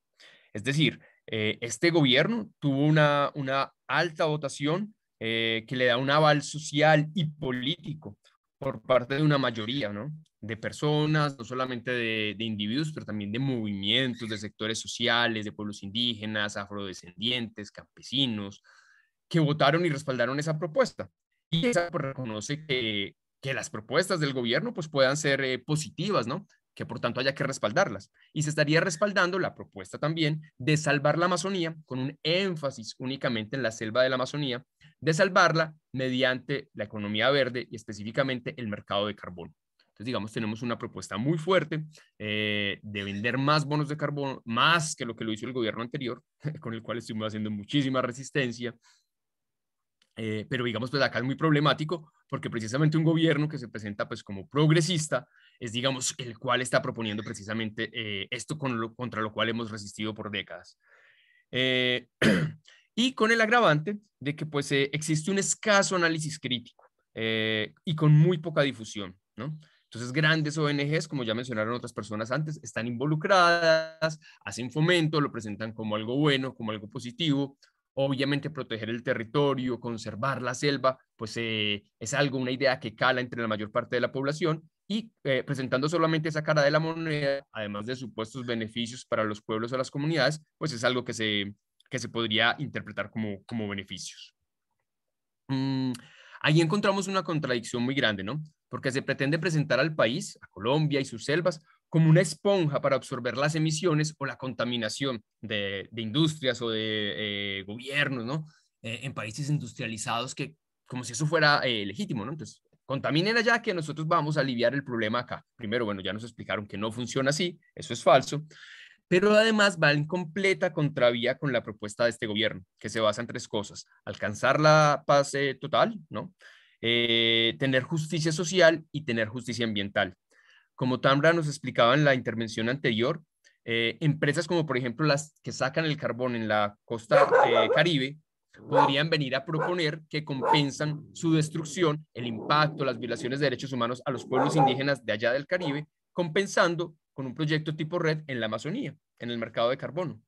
Es decir, este gobierno tuvo una, una alta votación que le da un aval social y político por parte de una mayoría, ¿no? de personas, no solamente de, individuos, pero también de movimientos, de sectores sociales, de pueblos indígenas, afrodescendientes, campesinos, que votaron y respaldaron esa propuesta. Y esa pues, reconoce que, que las propuestas del gobierno pues, puedan ser eh, positivas, ¿no? que por tanto haya que respaldarlas. Y se estaría respaldando la propuesta también de salvar la Amazonía, con un énfasis únicamente en la selva de la Amazonía, de salvarla mediante la economía verde y específicamente el mercado de carbón. Entonces, digamos, tenemos una propuesta muy fuerte eh, de vender más bonos de carbono, más que lo que lo hizo el gobierno anterior, (laughs) con el cual estuvimos haciendo muchísima resistencia. Eh, pero digamos, pues acá es muy problemático porque precisamente un gobierno que se presenta pues como progresista es, digamos, el cual está proponiendo precisamente eh, esto con lo, contra lo cual hemos resistido por décadas. (clears throat) y con el agravante de que pues existe un escaso análisis crítico y con muy poca difusión, ¿no? Entonces, grandes ONGs, como ya mencionaron otras personas antes, están involucradas, hacen fomento, lo presentan como algo bueno, como algo positivo. Obviamente, proteger el territorio, conservar la selva, pues eh, es algo, una idea que cala entre la mayor parte de la población y eh, presentando solamente esa cara de la moneda, además de supuestos beneficios para los pueblos o las comunidades, pues es algo que se, que se podría interpretar como, como beneficios. Mm, ahí encontramos una contradicción muy grande, ¿no? porque se pretende presentar al país, a Colombia y sus selvas, como una esponja para absorber las emisiones o la contaminación de, industrias o de eh, gobiernos, ¿no? Eh, en países industrializados que, como si eso fuera eh, legítimo, ¿no? Entonces, contaminen allá que nosotros vamos a aliviar el problema acá. Primero, bueno, ya nos explicaron que no funciona así, eso es falso, pero además va en completa contravía con la propuesta de este gobierno, que se basa en tres cosas, alcanzar la paz total, ¿no? Eh, tener justicia social y tener justicia ambiental. Como tambra nos explicaba en la intervención anterior, eh, empresas como por ejemplo las que sacan el carbón en la costa eh, caribe podrían venir a proponer que compensan su destrucción, el impacto, las violaciones de derechos humanos a los pueblos indígenas de allá del Caribe, compensando con un proyecto tipo red en la Amazonía, en el mercado de carbono.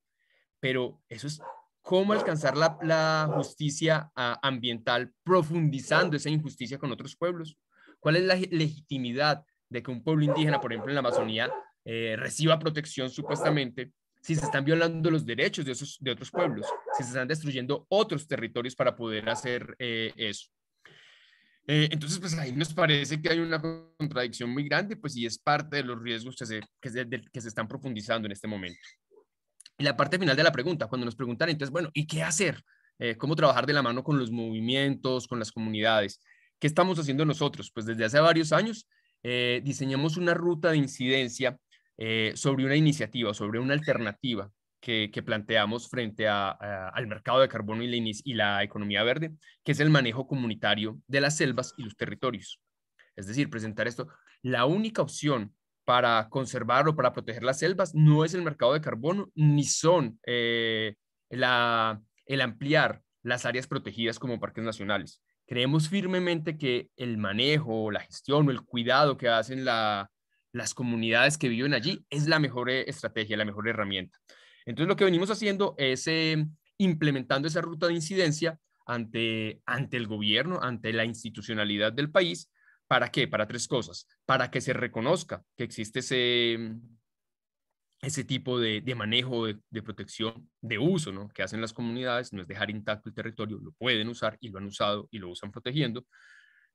Pero eso es cómo alcanzar la, justicia ah, ambiental profundizando esa injusticia con otros pueblos. ¿Cuál es la legitimidad de que un pueblo indígena, por ejemplo, en la Amazonía, eh, reciba protección supuestamente si se están violando los derechos de, esos, de otros pueblos, si se están destruyendo otros territorios para poder hacer eh, eso? Eh, entonces, pues ahí nos parece que hay una contradicción muy grande, pues y es parte de los riesgos que se, que se están profundizando en este momento. Y la parte final de la pregunta, cuando nos preguntan, entonces, bueno, ¿y qué hacer? Eh, ¿Cómo trabajar de la mano con los movimientos, con las comunidades? ¿Qué estamos haciendo nosotros? Pues desde hace varios años eh, diseñamos una ruta de incidencia eh, sobre una iniciativa, sobre una alternativa que, planteamos frente al mercado de carbono y la economía verde, que es el manejo comunitario de las selvas y los territorios. Es decir, presentar esto. La única opción para conservar o para proteger las selvas, no es el mercado de carbono, ni son eh, el ampliar las áreas protegidas como parques nacionales. Creemos firmemente que el manejo, la gestión o el cuidado que hacen las comunidades que viven allí es la mejor estrategia, la mejor herramienta. Entonces lo que venimos haciendo es eh, implementando esa ruta de incidencia ante, ante el gobierno, ante la institucionalidad del país, ¿Para qué? Para tres cosas. Para que se reconozca que existe ese, mm, ese tipo de, manejo, de, protección, de uso, ¿no? Que hacen las comunidades, no es dejar intacto el territorio, lo pueden usar y lo han usado y lo usan protegiendo.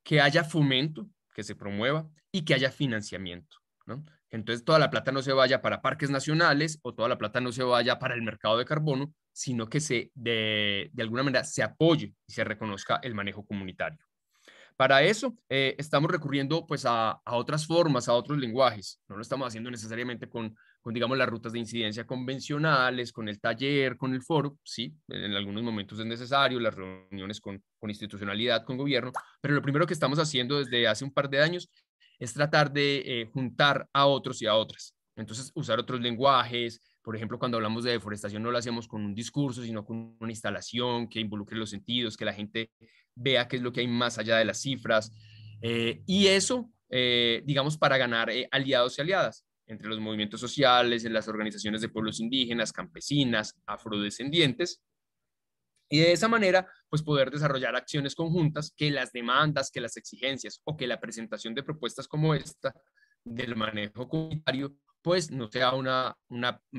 Que haya fomento, que se promueva y que haya financiamiento, ¿no? Entonces toda la plata no se vaya para parques nacionales o toda la plata no se vaya para el mercado de carbono, sino que se, de, de alguna manera se apoye y se reconozca el manejo comunitario. Para eso eh, estamos recurriendo pues a, otras formas, a otros lenguajes. No lo estamos haciendo necesariamente con, con, digamos, las rutas de incidencia convencionales, con el taller, con el foro, sí, en algunos momentos es necesario, las reuniones con, institucionalidad, con gobierno, pero lo primero que estamos haciendo desde hace un par de años es tratar de eh, juntar a otros y a otras. Entonces, usar otros lenguajes, por ejemplo, cuando hablamos de deforestación no lo hacemos con un discurso, sino con una instalación que involucre los sentidos, que la gente vea qué es lo que hay más allá de las cifras. Eh, y eso, eh, digamos, para ganar eh, aliados y aliadas entre los movimientos sociales, en las organizaciones de pueblos indígenas, campesinas, afrodescendientes. Y de esa manera, pues poder desarrollar acciones conjuntas que las demandas, que las exigencias o que la presentación de propuestas como esta del manejo comunitario, pues no sea una,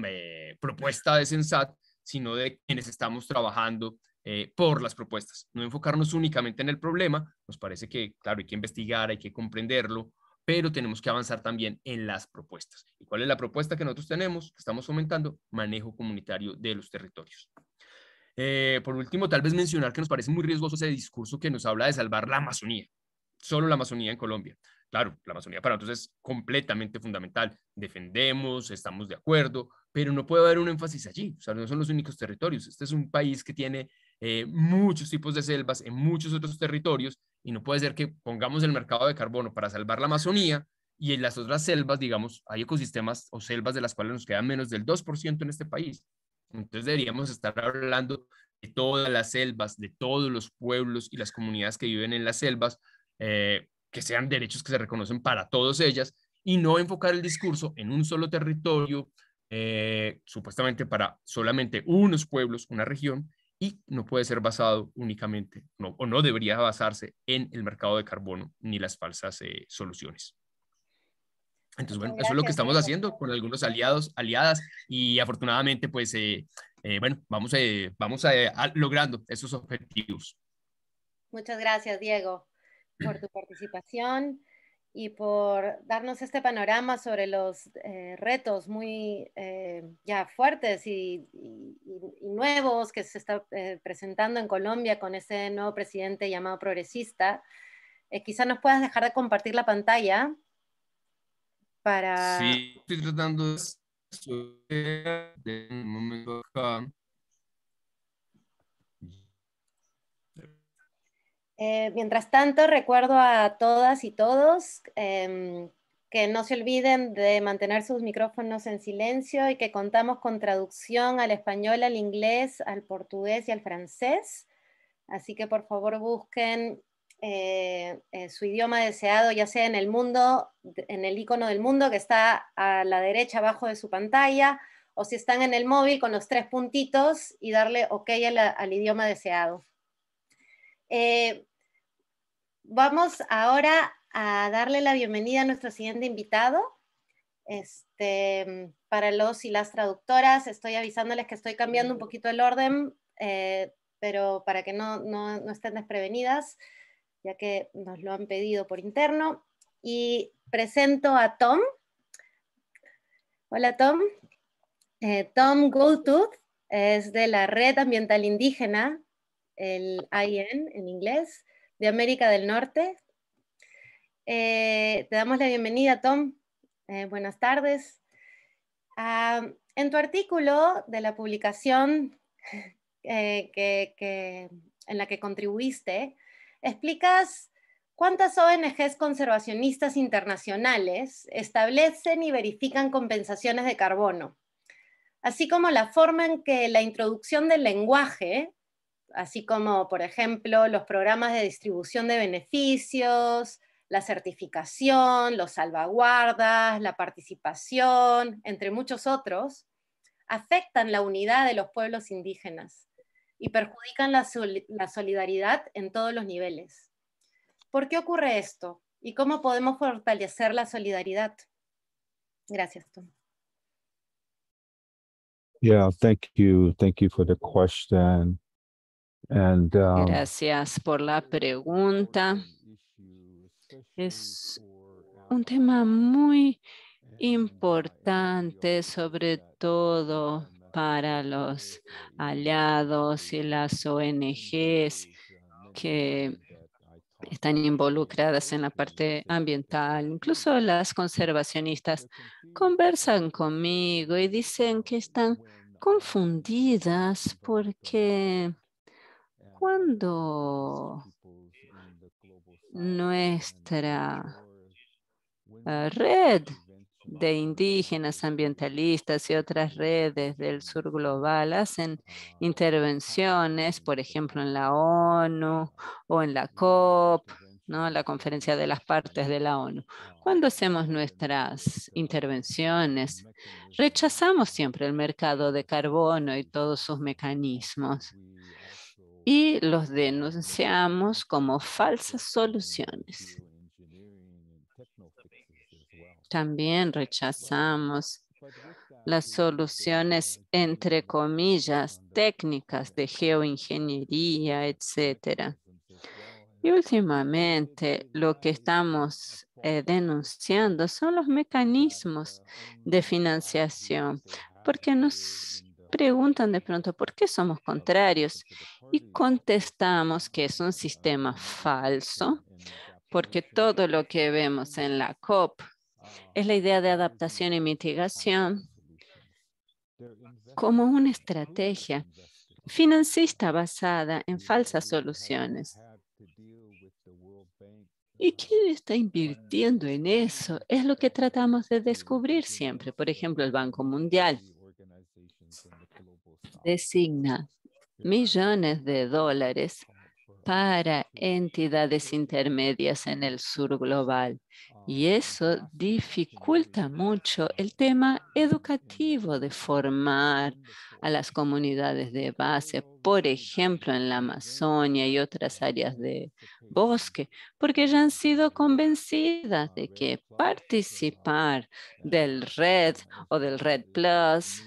eh, propuesta de Sensat, sino de quienes estamos trabajando eh, por las propuestas. No enfocarnos únicamente en el problema, nos parece que, claro, hay que investigar, hay que comprenderlo, pero tenemos que avanzar también en las propuestas. ¿Y cuál es la propuesta que nosotros tenemos, estamos fomentando? Manejo comunitario de los territorios. Eh, por último, tal vez mencionar que nos parece muy riesgoso ese discurso que nos habla de salvar la Amazonía, solo la Amazonía en Colombia. Claro, la Amazonía para nosotros es completamente fundamental. Defendemos, estamos de acuerdo, pero no puede haber un énfasis allí. O sea, no son los únicos territorios. Este es un país que tiene eh, muchos tipos de selvas en muchos otros territorios y no puede ser que pongamos el mercado de carbono para salvar la Amazonía y en las otras selvas, digamos, hay ecosistemas o selvas de las cuales nos queda menos del 2% en este país. Entonces deberíamos estar hablando de todas las selvas, de todos los pueblos y las comunidades que viven en las selvas, eh, que sean derechos que se reconocen para todas ellas y no enfocar el discurso en un solo territorio, eh, supuestamente para solamente unos pueblos, una región, y no puede ser basado únicamente, o no debería basarse en el mercado de carbono ni las falsas eh, soluciones. Entonces, bueno, eso es lo que estamos haciendo con algunos aliados, aliadas, y afortunadamente, pues, eh, bueno, vamos, eh, vamos a, a, logrando esos objetivos. Muchas gracias, Diego por tu participación y por darnos este panorama sobre los eh, retos muy eh, ya fuertes y, nuevos que se está eh, presentando en Colombia con ese nuevo presidente llamado progresista. quizá nos puedas dejar de compartir la pantalla para... Sí, estoy tratando de... de un momento Eh, mientras tanto, recuerdo a todas y todos em, que no se olviden de mantener sus micrófonos en silencio y que contamos con traducción al español, al inglés, al portugués y al francés. Así que por favor busquen eh, eh, su idioma deseado, ya sea en el mundo, en el icono del mundo que está a la derecha abajo de su pantalla, o si están en el móvil con los tres puntitos y darle OK al, idioma deseado. Vamos ahora a darle la bienvenida a nuestro siguiente invitado. Este, para los y las traductoras, estoy avisándoles que estoy cambiando un poquito el orden, eh, pero para que no, estén desprevenidas, ya que nos lo han pedido por interno. Y presento a Tom. Hola Tom. Eh, Tom Goldtooth es de la Red Ambiental Indígena, el IN en inglés de América del Norte. Eh, te damos la bienvenida, Tom. Eh, buenas tardes. Ah, en tu artículo de la publicación (laughs) eh, en la que contribuiste, explicas cuántas ONGs conservacionistas internacionales establecen y verifican compensaciones de carbono, así como la forma en que la introducción del lenguaje así como, por ejemplo, los programas de distribución de beneficios, la certificación, los salvaguardas, la participación, entre muchos otros, afectan la unidad de los pueblos indígenas y perjudican la, solidaridad en todos los niveles. ¿Por qué ocurre esto? ¿Y cómo podemos fortalecer la solidaridad? Gracias, Tom. Yeah, thank you. Thank you for the question. Um, Gracias por la pregunta. Es un tema muy importante, sobre todo para los aliados y las ONGs que están involucradas en la parte ambiental. Incluso las conservacionistas conversan conmigo y dicen que están confundidas porque cuando nuestra eh, red de indígenas, ambientalistas y otras redes del sur global hacen intervenciones, por ejemplo, en la ONU o en la COP, ¿no? la conferencia de las partes de la ONU. Cuando hacemos nuestras intervenciones, rechazamos siempre el mercado de carbono y todos sus mecanismos y los denunciamos como falsas soluciones. También rechazamos las soluciones, entre comillas, técnicas de geoingeniería, etcétera. Y últimamente lo que estamos eh, denunciando son los mecanismos de financiación, porque nos preguntan de pronto por qué somos contrarios y contestamos que es un sistema falso porque todo lo que vemos en la COP es la idea de adaptación y mitigación como una estrategia financista basada en falsas soluciones. ¿Y quién uh, está invirtiendo en eso? Es lo que tratamos de descubrir siempre. Por ejemplo, el Banco Mundial designa millones de dólares para entidades intermedias en el sur global. Y eso dificulta mucho el tema educativo de formar a las comunidades de base, por ejemplo, en la Amazonia y otras áreas de bosque, porque ya han sido convencidas de que participar del Red o del Red Plus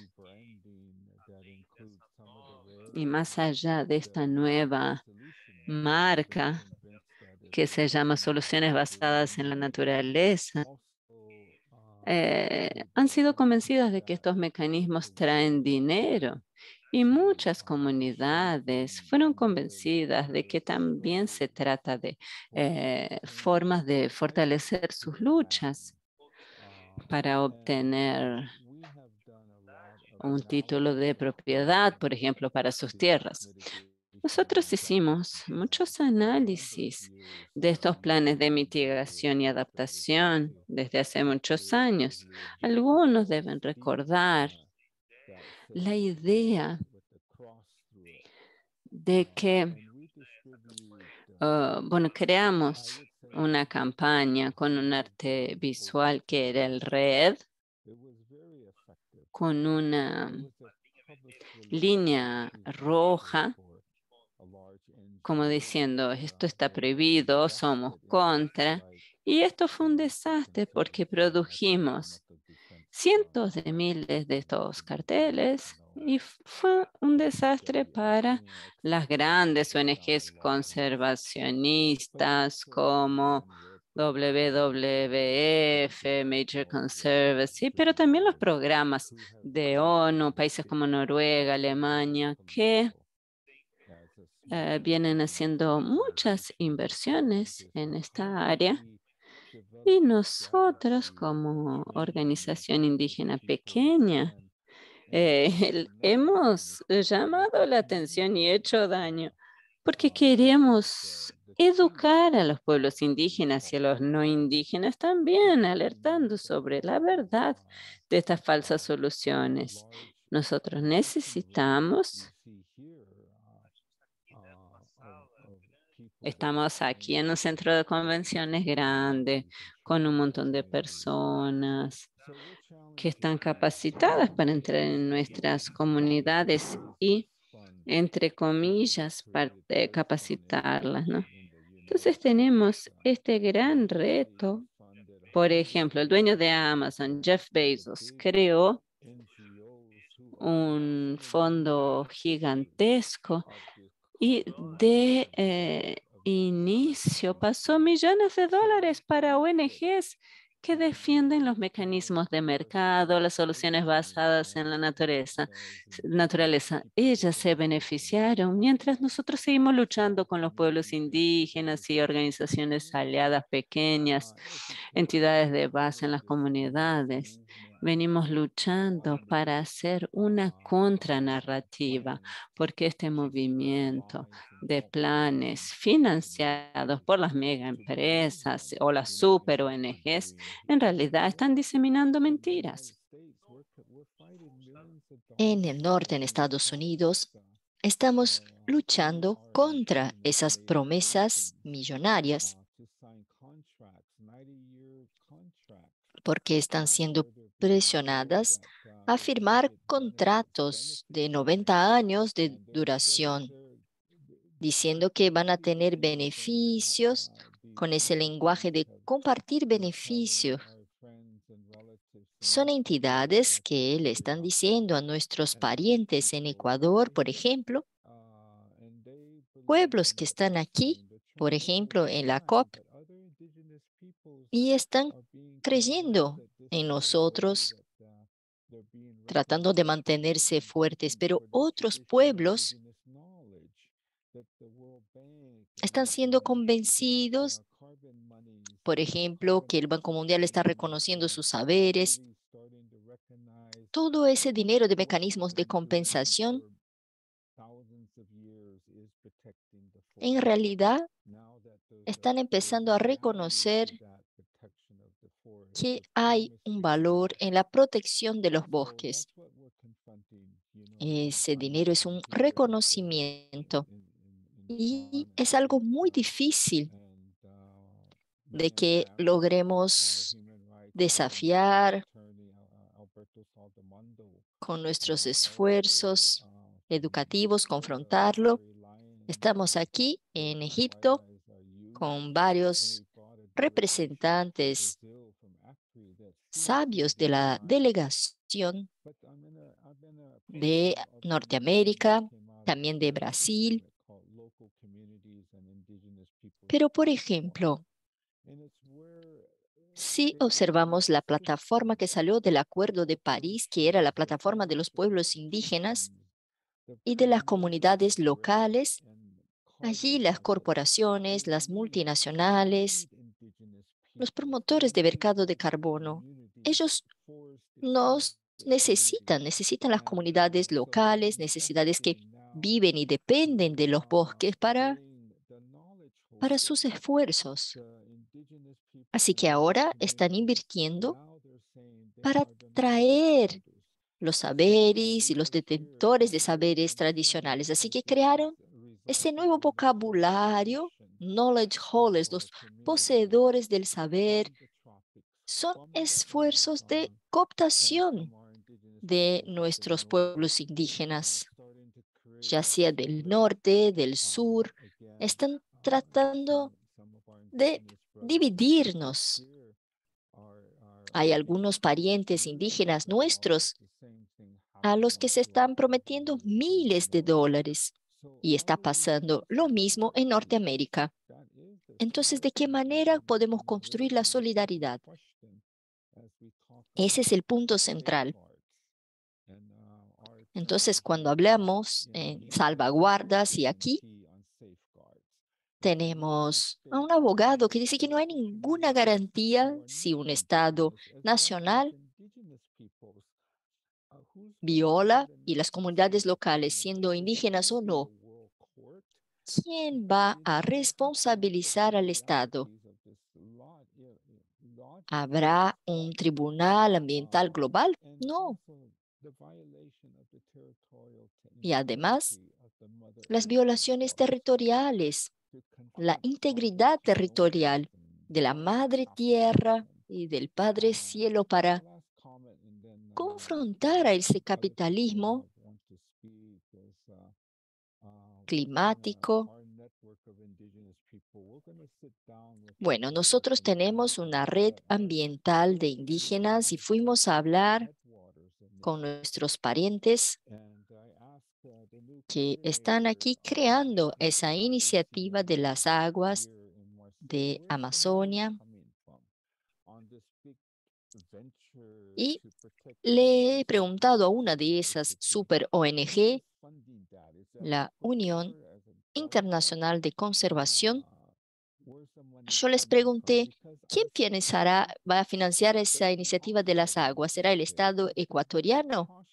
y más allá de esta nueva marca que se llama Soluciones Basadas en la Naturaleza, eh, han sido convencidas de que estos mecanismos traen dinero y muchas comunidades fueron convencidas de que también se trata de eh, formas de fortalecer sus luchas para obtener un título de propiedad, por ejemplo, para sus tierras. Nosotros hicimos muchos análisis de estos planes de mitigación y adaptación desde hace muchos años. Algunos deben recordar la idea de que, ah, bueno, creamos una campaña con un arte visual que era el red, con una línea roja, como diciendo, esto uh, está prohibido, somos contra. Y esto fue un desastre porque produjimos cientos de miles de estos carteles y fue un desastre para las grandes ONGs conservacionistas como WWF, Major Conservancy, pero también los programas de ONU, países como Noruega, Alemania, que eh, vienen haciendo muchas inversiones en esta área. Y nosotros como organización indígena pequeña eh, (laughs) hemos llamado la atención y hecho daño porque queríamos educar a los pueblos indígenas y a los no indígenas también, alertando sobre la verdad de estas falsas soluciones. Nosotros necesitamos Estamos aquí en un centro de convenciones grande, con un montón de personas que están capacitadas para entrar en nuestras comunidades y, entre comillas, para eh, capacitarlas, ¿no? Entonces tenemos este gran reto. Por ejemplo, el dueño de Amazon, Jeff Bezos, creó un fondo gigantesco y de eh, inicio pasó millones de dólares para ONGs que defienden los mecanismos de mercado, las soluciones basadas en la naturaleza. naturaleza. Ellas se beneficiaron mientras nosotros seguimos luchando con los pueblos indígenas y organizaciones aliadas pequeñas, entidades de base en las comunidades venimos luchando para hacer una contranarrativa, porque este movimiento de planes financiados por las megaempresas o las super ONGs en realidad están diseminando mentiras. En el norte, en Estados Unidos, estamos luchando contra esas promesas millonarias porque están siendo presionadas a firmar contratos de 90 años de duración, diciendo que van a tener beneficios con ese lenguaje de compartir beneficios. Son entidades que le están diciendo a nuestros parientes en Ecuador, por ejemplo, pueblos que están aquí, por ejemplo, en la COP, y están creyendo en nosotros, tratando de mantenerse fuertes, pero otros pueblos están siendo convencidos, por ejemplo, que el Banco Mundial está reconociendo sus saberes. Todo ese dinero de mecanismos de compensación en realidad están empezando a reconocer que hay un valor en la protección de los bosques. Ese dinero es un reconocimiento y es algo muy difícil de que logremos desafiar con nuestros esfuerzos educativos, confrontarlo. Estamos aquí en Egipto con varios representantes sabios de la delegación de Norteamérica, también de Brasil. Pero, por ejemplo, si observamos la plataforma que salió del Acuerdo de París, que era la plataforma de los pueblos indígenas y de las comunidades locales, allí las corporaciones, las multinacionales, los promotores de mercado de carbono ellos nos necesitan, necesitan las comunidades locales, necesidades que viven y dependen de los bosques para, sus esfuerzos. Así que ahora están invirtiendo para traer los saberes y los detentores de saberes tradicionales. Así que crearon ese nuevo vocabulario, knowledge holders, los poseedores del saber, son esfuerzos de cooptación de nuestros pueblos indígenas, ya sea del norte, del sur, están tratando de dividirnos. Hay algunos parientes indígenas nuestros a los que se están prometiendo miles de dólares y está pasando lo mismo en Norteamérica. Entonces, ¿de qué manera podemos construir la solidaridad? Ese es el punto central. Entonces, cuando hablamos en salvaguardas y aquí, tenemos a un abogado que dice que no hay ninguna garantía si un Estado nacional viola y las comunidades locales, siendo indígenas o no. ¿Quién va a responsabilizar al Estado? ¿Habrá un tribunal ambiental global? No. Y además, las violaciones territoriales, la integridad territorial de la madre tierra y del padre cielo para confrontar a ese capitalismo climático bueno, nosotros tenemos una red ambiental de indígenas y fuimos a hablar con nuestros parientes uh, que están aquí creando esa iniciativa de las aguas de Amazonia. Y le he preguntado a una de esas super ONG, la Unión Internacional de Conservación, yo les pregunté, ¿quién va a financiar esa iniciativa de las aguas? ¿Será el Estado ecuatoriano?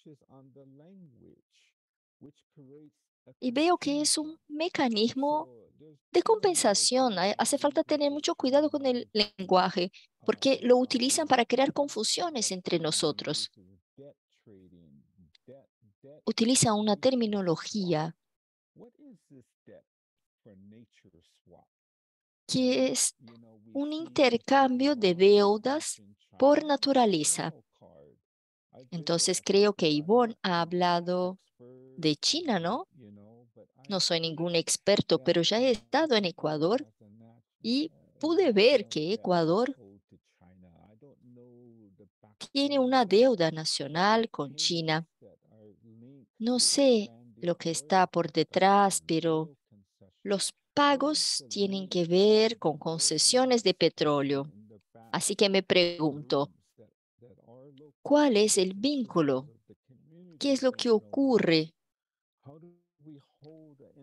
Y veo que es un mecanismo de compensación. Hace falta tener mucho cuidado con el lenguaje, porque lo utilizan para crear confusiones entre nosotros. Utilizan una terminología que es un intercambio de deudas por naturaleza. Entonces creo que Ivonne ha hablado de China, ¿no? No soy ningún experto, pero ya he estado en Ecuador y pude ver que Ecuador tiene una deuda nacional con China. No sé lo que está por detrás, pero los pagos tienen que ver con concesiones de petróleo. Así que me pregunto, ¿cuál es el vínculo? ¿Qué es lo que ocurre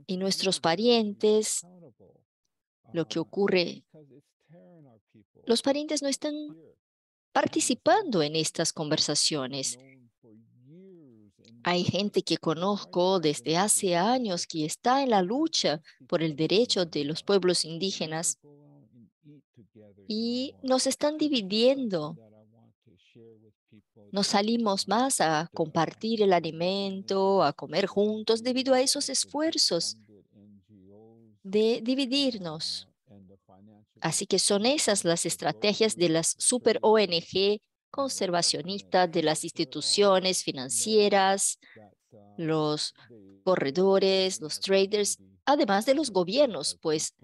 y nuestros parientes? Lo que ocurre. Los parientes no están participando en estas conversaciones. Hay gente que conozco desde hace años que está en la lucha por el derecho de los pueblos indígenas y nos están dividiendo. Nos salimos más a compartir el alimento, a comer juntos debido a esos esfuerzos de dividirnos. Así que son esas las estrategias de las super ONG conservacionistas de las instituciones financieras, los corredores, los traders, además de los gobiernos, pues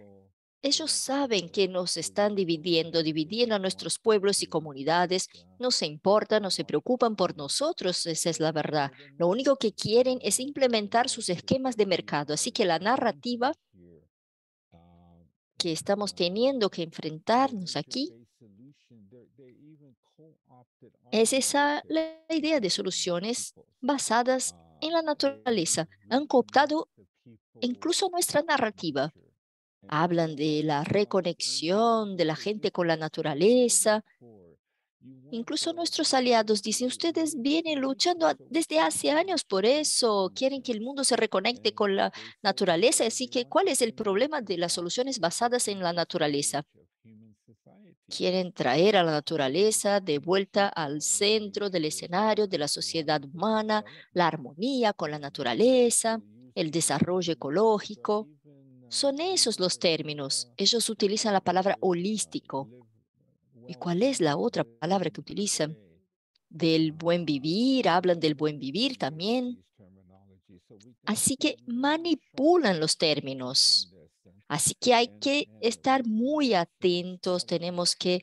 ellos saben que nos están dividiendo, dividiendo a nuestros pueblos y comunidades. No se importan, no se preocupan por nosotros, esa es la verdad. Lo único que quieren es implementar sus esquemas de mercado. Así que la narrativa que estamos teniendo que enfrentarnos aquí Oh, es esa la idea de soluciones basadas ah, en la naturaleza. Han cooptado este incluso nuestra narrativa. Hablan de la reconexión de la gente con la naturaleza. Incluso nuestros aliados dicen, ustedes vienen luchando desde hace años por eso, mm, quieren que el mundo se reconecte con la naturaleza, así que ¿cuál es el problema de las soluciones basadas en la naturaleza? quieren traer a la naturaleza de vuelta al centro del escenario de la sociedad humana, la armonía con la naturaleza, el desarrollo ecológico. Son esos los términos. Ellos utilizan la palabra holístico. ¿Y cuál es la otra palabra que utilizan? Del buen vivir, hablan del buen vivir también. Así que manipulan los términos Así que hay que estar muy atentos, tenemos que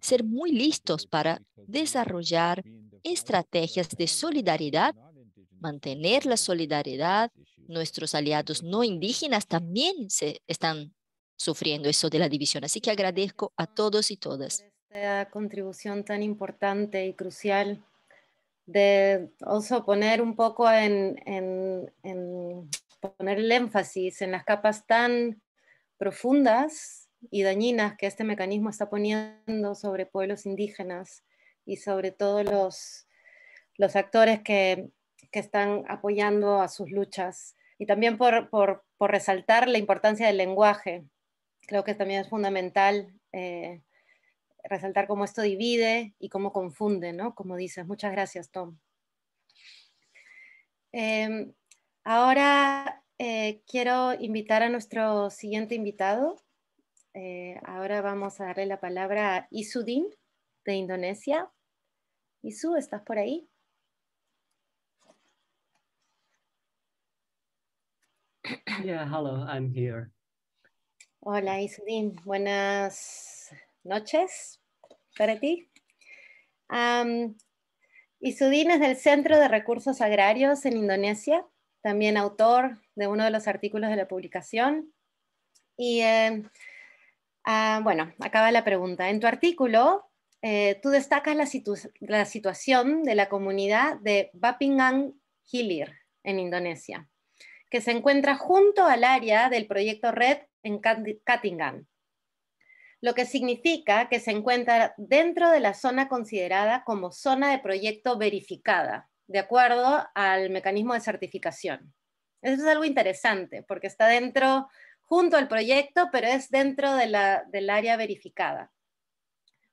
ser muy listos para desarrollar estrategias de solidaridad, mantener la solidaridad. Nuestros aliados no indígenas también se están sufriendo eso de la división. Así que agradezco a todos y todas. Esta contribución tan importante y crucial de poner un poco en, poner el énfasis en las capas tan profundas y dañinas que este mecanismo está poniendo sobre pueblos indígenas y sobre todos los, los actores que, están apoyando a sus luchas. Y también por, resaltar la importancia del lenguaje. Creo que también es fundamental eh, resaltar cómo esto divide y cómo confunde, ¿no? Como dices. Muchas gracias, Tom. Em, ahora eh, quiero invitar a nuestro siguiente invitado. Eh, ahora vamos a darle la palabra a Isudin de Indonesia. Isu, ¿estás por ahí? Yeah, hello, I'm here. Hola Isudin, buenas noches para ti. Um, Isudin es del Centro de Recursos Agrarios en Indonesia también autor de uno de los artículos de la publicación. Y eh, ah, bueno, acaba la pregunta. En tu artículo, eh, tú destacas la, situación de la comunidad de Bapingang Hilir en Indonesia, que se encuentra junto al área del proyecto Red en Katingan, lo que significa que se encuentra dentro de la zona considerada como zona de proyecto verificada de acuerdo al mecanismo de certificación. Eso es algo interesante porque está dentro, junto al proyecto, pero es dentro de la, del área verificada.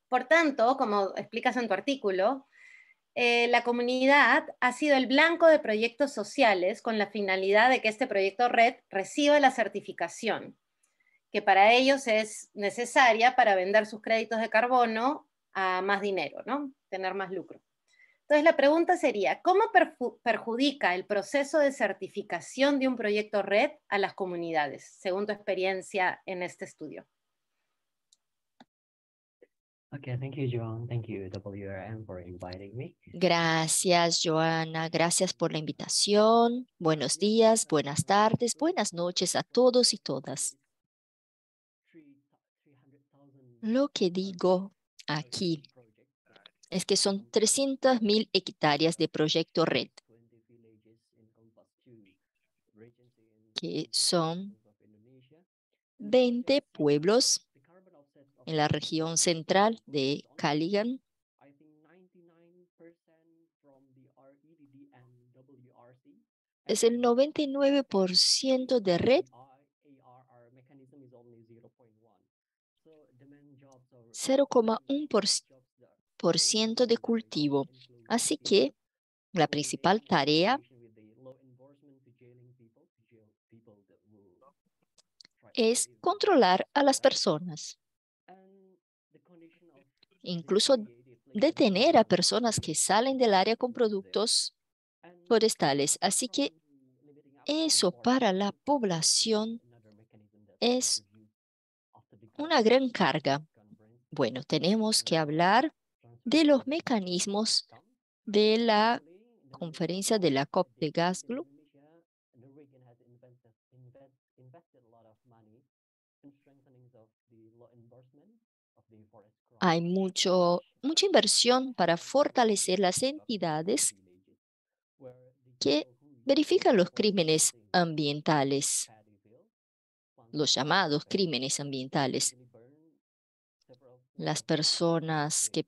Por tanto, como explicas en tu artículo, eh, la comunidad ha sido el blanco de proyectos sociales con la finalidad de que este proyecto red reciba la certificación, que para ellos es necesaria para vender sus créditos de carbono a más dinero, ¿no? Tener más lucro. Entonces, la pregunta sería, ¿cómo perjudica el proceso de certificación de un proyecto red a las comunidades, según tu experiencia en este estudio? Okay, thank you, Joan. Thank you, WRM, for inviting me. Gracias, Joana. Gracias por la invitación. Buenos días, buenas tardes, buenas noches a todos y todas. Lo que digo aquí es que son 300.000 hectáreas de proyecto red, que son 20 pueblos en la región central de Caligan. Es el 99% de red por ciento de cultivo. Así que la principal tarea es controlar a las personas, incluso detener a personas que salen del área con productos forestales. Así que eso para la población es una gran carga. Bueno, tenemos que hablar de los mecanismos de la conferencia de la COP de Glasgow. Hay mucho, mucha inversión para fortalecer las entidades que verifican los crímenes ambientales, los llamados crímenes ambientales. Las personas que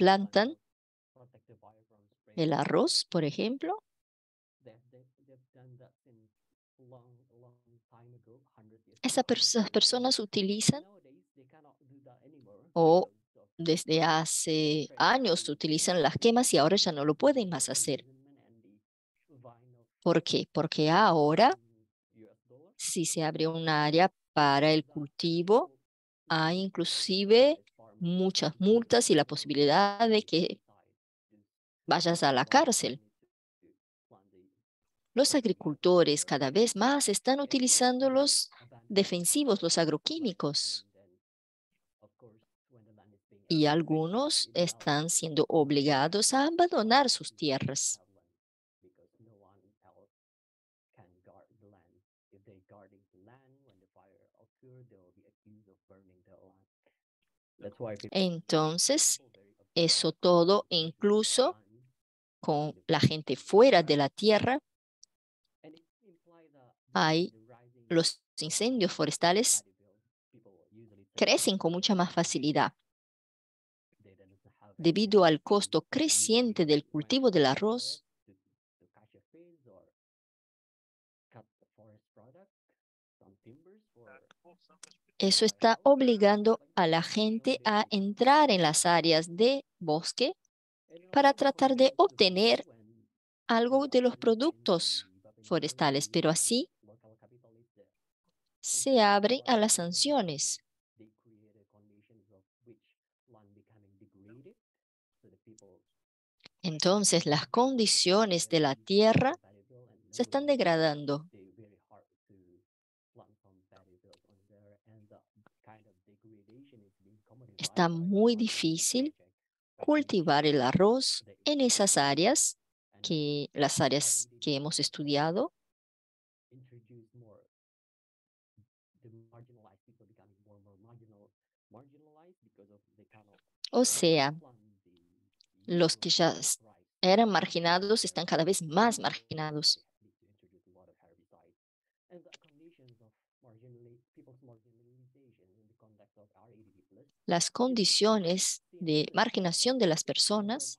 plantan el arroz, por ejemplo. Esas personas utilizan o desde hace años utilizan las quemas y ahora ya no lo pueden más hacer. ¿Por qué? Porque ahora, si se abre un área para el cultivo, hay inclusive muchas multas y la posibilidad de que vayas a la cárcel. Los agricultores cada vez más están utilizando los defensivos, los agroquímicos. Y algunos están siendo obligados a abandonar sus tierras. Entonces, eso todo, incluso con la gente fuera de la tierra, hay los incendios forestales crecen con mucha más facilidad. Debido al costo creciente del cultivo del arroz, Eso está obligando a la gente a entrar en las áreas de bosque para tratar de obtener algo de los productos forestales, pero así se abren a las sanciones. Entonces, las condiciones de la tierra se están degradando muy difícil cultivar el arroz en esas áreas, que las áreas que hemos estudiado. O uh, sea, los que ya eran marginados están cada vez más marginados las condiciones de marginación de las personas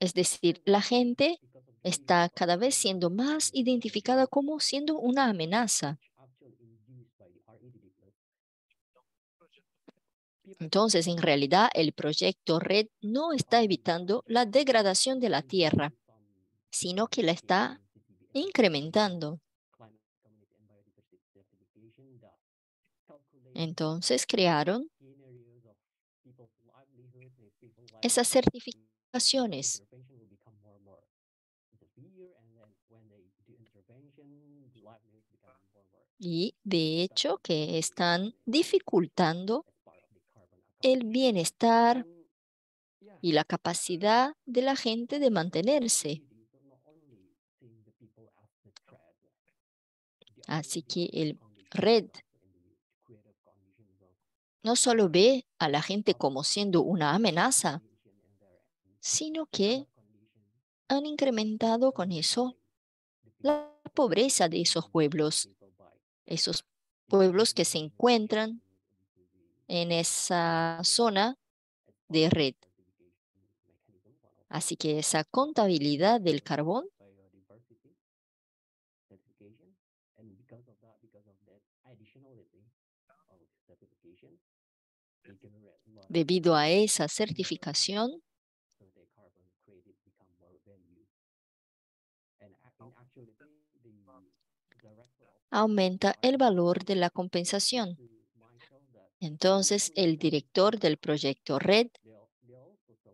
Es decir, la gente está cada vez siendo más identificada como siendo una amenaza. Entonces, en realidad, el proyecto Red no está evitando la degradación de la tierra, sino que la está incrementando. Entonces crearon esas certificaciones. Y de hecho que están dificultando el bienestar y la capacidad de la gente de mantenerse. Así que el red no solo ve a la gente como siendo una amenaza, sino que han incrementado con eso la pobreza de esos pueblos, esos pueblos que se encuentran en esa zona de red. Así que esa contabilidad del carbón Debido a esa certificación, aumenta el valor de la compensación. Entonces, el director del proyecto Red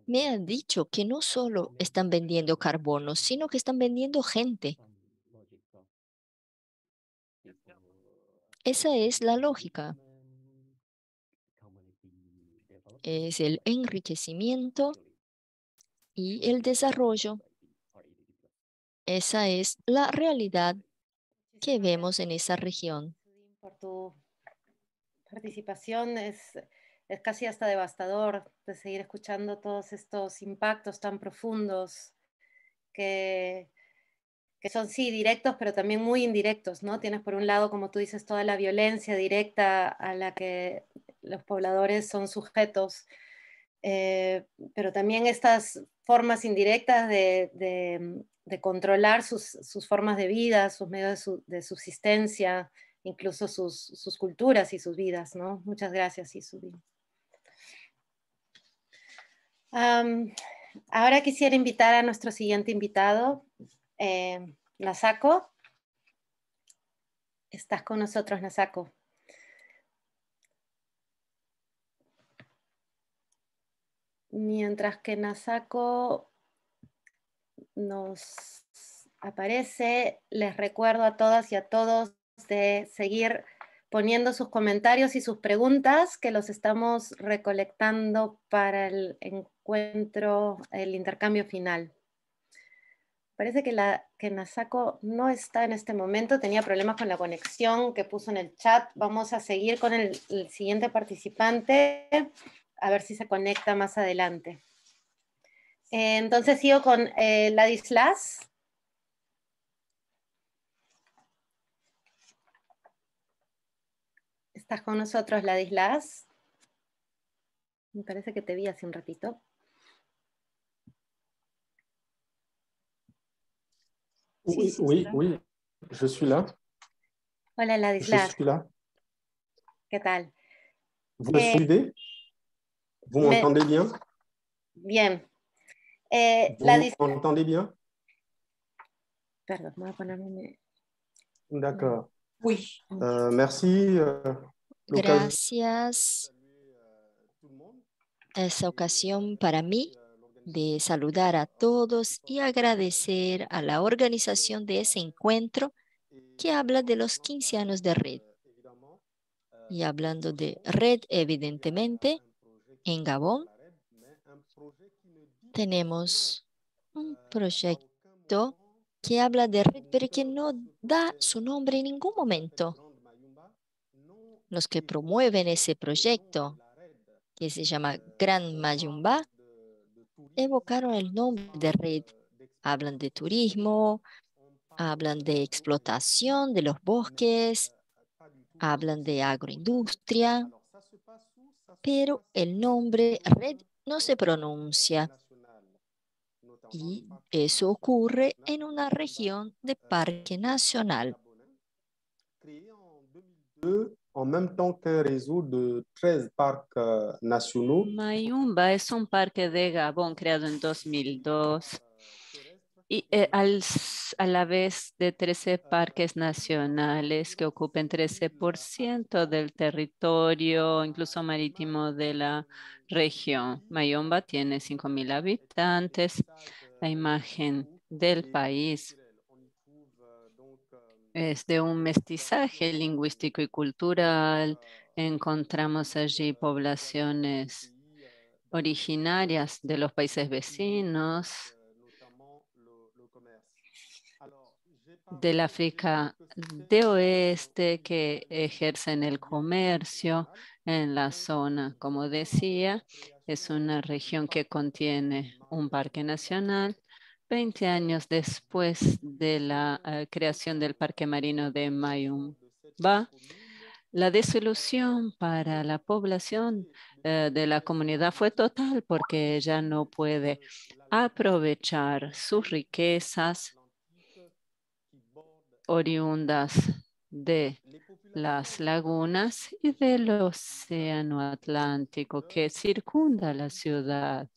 me ha dicho que no solo están vendiendo carbono, sino que están vendiendo gente. Esa es la lógica es el enriquecimiento y el desarrollo. Esa es la realidad que vemos en esa región. Por tu participación es, es casi hasta devastador de seguir escuchando todos estos impactos tan profundos que, que son sí directos, pero también muy indirectos, ¿no? Tienes por un lado, como tú dices, toda la violencia directa a la que los pobladores son sujetos, eh, pero también estas formas indirectas de, controlar sus, formas de vida, sus medios de, subsistencia, incluso sus, culturas y sus vidas. ¿no? Muchas gracias, Isubi. ahora quisiera invitar a nuestro siguiente invitado, eh, Nasako. Estás con nosotros, Nasako. mientras que Nasako nos aparece, les recuerdo a todas y a todos de seguir poniendo sus comentarios y sus preguntas que los estamos recolectando para el encuentro, el intercambio final. Parece que, la, que Nasako no está en este momento, tenía problemas con la conexión que puso en el chat. Vamos a seguir con el siguiente participante, a ver si se conecta más adelante. Entonces sigo con eh, Ladislas. ¿Estás con nosotros, Ladislas? Me parece que te vi hace un ratito. Sí, sí, sí. je suis là. Hola, Ladislas. ¿Qué tal? ¿Vos Vos entendéis bien Bien. ¿Vos eh, ¿Vous bien Perdón, voy a ponerme... D'accord. Oui. Uh, merci. Euh, Gracias. Esa ocasión para mí de saludar a todos y agradecer a la organización de ese encuentro que habla de los 15 años de red. Y hablando de red, evidentemente, en Gabón tenemos un proyecto que habla de red, pero que no da su nombre en ningún momento. Los que promueven ese proyecto, que se llama Gran Mayumba, evocaron el nombre de red. Hablan de turismo, hablan de explotación de los bosques, hablan de agroindustria, pero el nombre red no se pronuncia. Y eso ocurre en una región de parque nacional. en 13 Mayumba es un parque de Gabón creado en 2002 y eh, al, a la vez de 13 parques nacionales que ocupen 13% del territorio, incluso marítimo de la región. Mayomba tiene 5.000 habitantes. La imagen del país es de un mestizaje lingüístico y cultural. Encontramos allí poblaciones originarias de los países vecinos, del África de Oeste que ejercen el comercio en la zona. Como decía, es una región que contiene un parque nacional. Veinte años después de la eh, creación del Parque Marino de Mayumba, la desilusión para la población eh, de la comunidad fue total porque ella no puede aprovechar sus riquezas oriundas de las lagunas y del océano Atlántico que circunda la ciudad.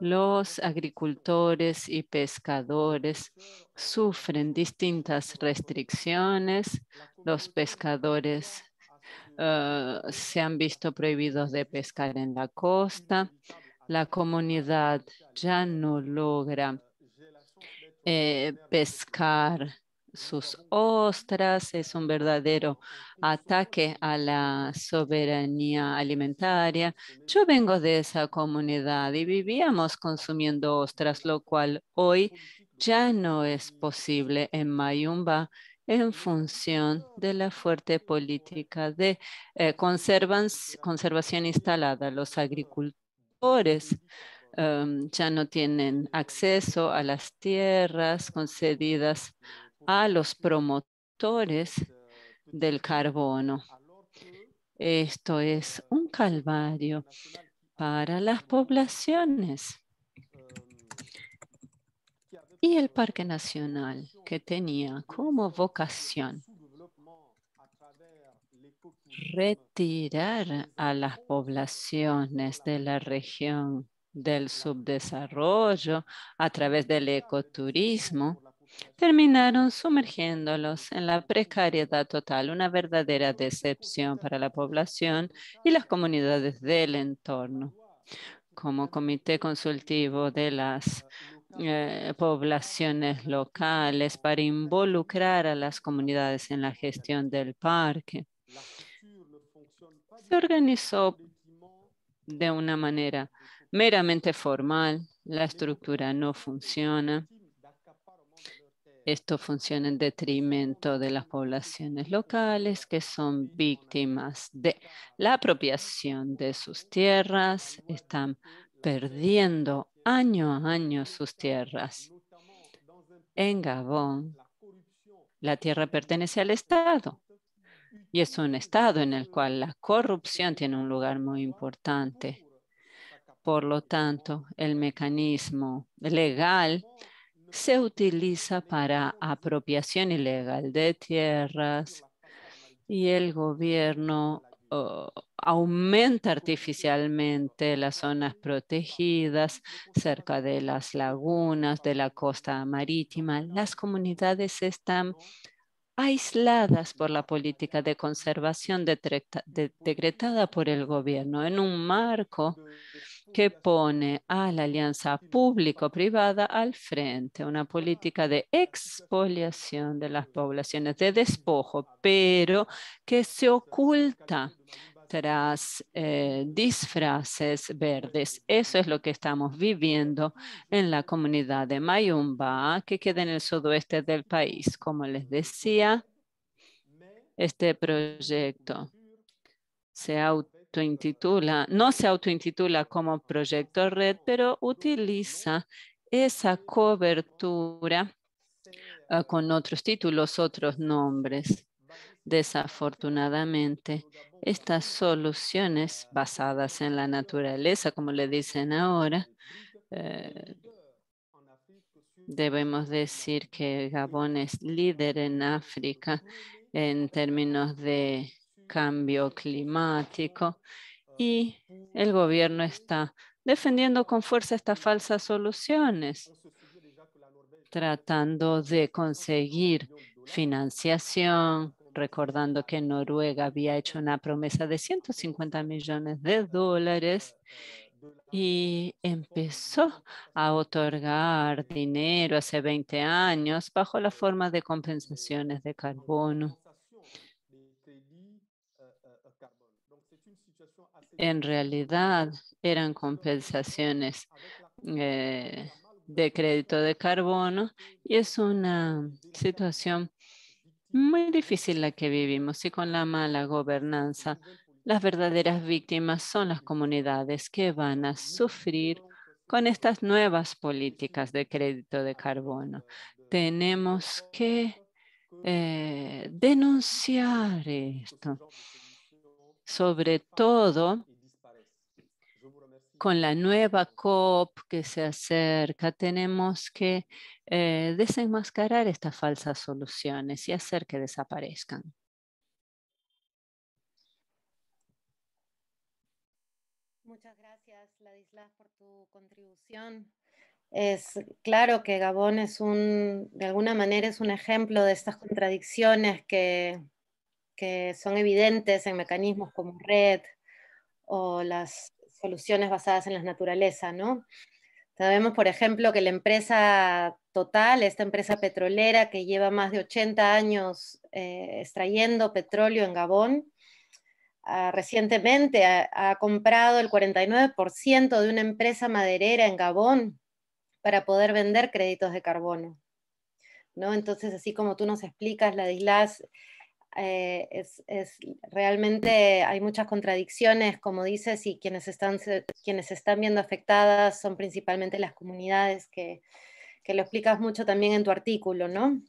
Los agricultores y pescadores sufren distintas restricciones. Los pescadores eh, se han visto prohibidos de pescar en la costa. La comunidad ya no logra eh, pescar sus ostras, es un verdadero ataque a la soberanía alimentaria. Yo vengo de esa comunidad y vivíamos consumiendo ostras, lo cual hoy ya no es posible en Mayumba en función de la fuerte política de eh, conservación instalada. Los agricultores em, ya no tienen acceso a las tierras concedidas a los promotores del carbono. Esto es un calvario para las poblaciones. Y el Parque Nacional, que tenía como vocación retirar a las poblaciones de la región del subdesarrollo a través del ecoturismo, terminaron sumergiéndolos en la precariedad total, una verdadera decepción para la población y las comunidades del entorno. Como comité consultivo de las eh, poblaciones locales para involucrar a las comunidades en la gestión del parque, se organizó de una manera meramente formal, la estructura no funciona esto funciona en detrimento de las poblaciones locales que son víctimas de la apropiación de sus tierras, están perdiendo año a año sus tierras. En Gabón, la tierra pertenece al Estado y es un Estado en el cual la corrupción tiene un lugar muy importante. Por lo tanto, el mecanismo legal se utiliza para apropiación ilegal de tierras y el gobierno oh, aumenta artificialmente las zonas protegidas cerca de las lagunas, de la costa marítima. Las comunidades están aisladas por la política de conservación decretada por el gobierno en un marco que pone a la alianza público-privada al frente, una política de expoliación de las poblaciones, de despojo, pero que se oculta eh, disfraces verdes. Eso es lo que estamos viviendo en la comunidad de Mayumba, que queda en el sudoeste del país. Como les decía, este proyecto se autointitula, no se autointitula como proyecto red, pero utiliza esa cobertura ah, con otros títulos, otros nombres. Desafortunadamente, estas soluciones basadas en la naturaleza, como le dicen ahora, eh, debemos decir que Gabón es líder en África en términos de cambio climático y el gobierno está defendiendo con fuerza estas falsas soluciones, tratando de conseguir financiación recordando que Noruega había hecho una promesa de 150 millones de dólares y empezó a otorgar dinero hace 20 años bajo la forma de compensaciones de carbono. En realidad eran compensaciones eh, de crédito de carbono y es una situación muy difícil la que vivimos y con la mala gobernanza. Las verdaderas víctimas son las comunidades que van a sufrir con estas nuevas políticas de crédito de carbono. Tenemos que eh, denunciar esto, sobre todo con la nueva COP que se acerca, tenemos que eh, desenmascarar estas falsas soluciones y hacer que desaparezcan. Muchas gracias, Ladislas, por tu contribución. Es claro que Gabón es un, de alguna manera, es un ejemplo de estas contradicciones que son evidentes en mecanismos como red o las soluciones basadas en la naturaleza, ¿no? Sabemos, por ejemplo, que la empresa Total, esta empresa petrolera que lleva más de 80 años eh, extrayendo petróleo en Gabón, ah, recientemente ha, comprado el 49% de una empresa maderera en Gabón para poder vender créditos de carbono. ¿no? Entonces, así como tú nos explicas, Ladislas, eh, es, es, realmente hay muchas contradicciones, como dices, y quienes están, quienes están viendo afectadas son principalmente las comunidades, que, que, lo explicas mucho también en tu artículo, ¿no?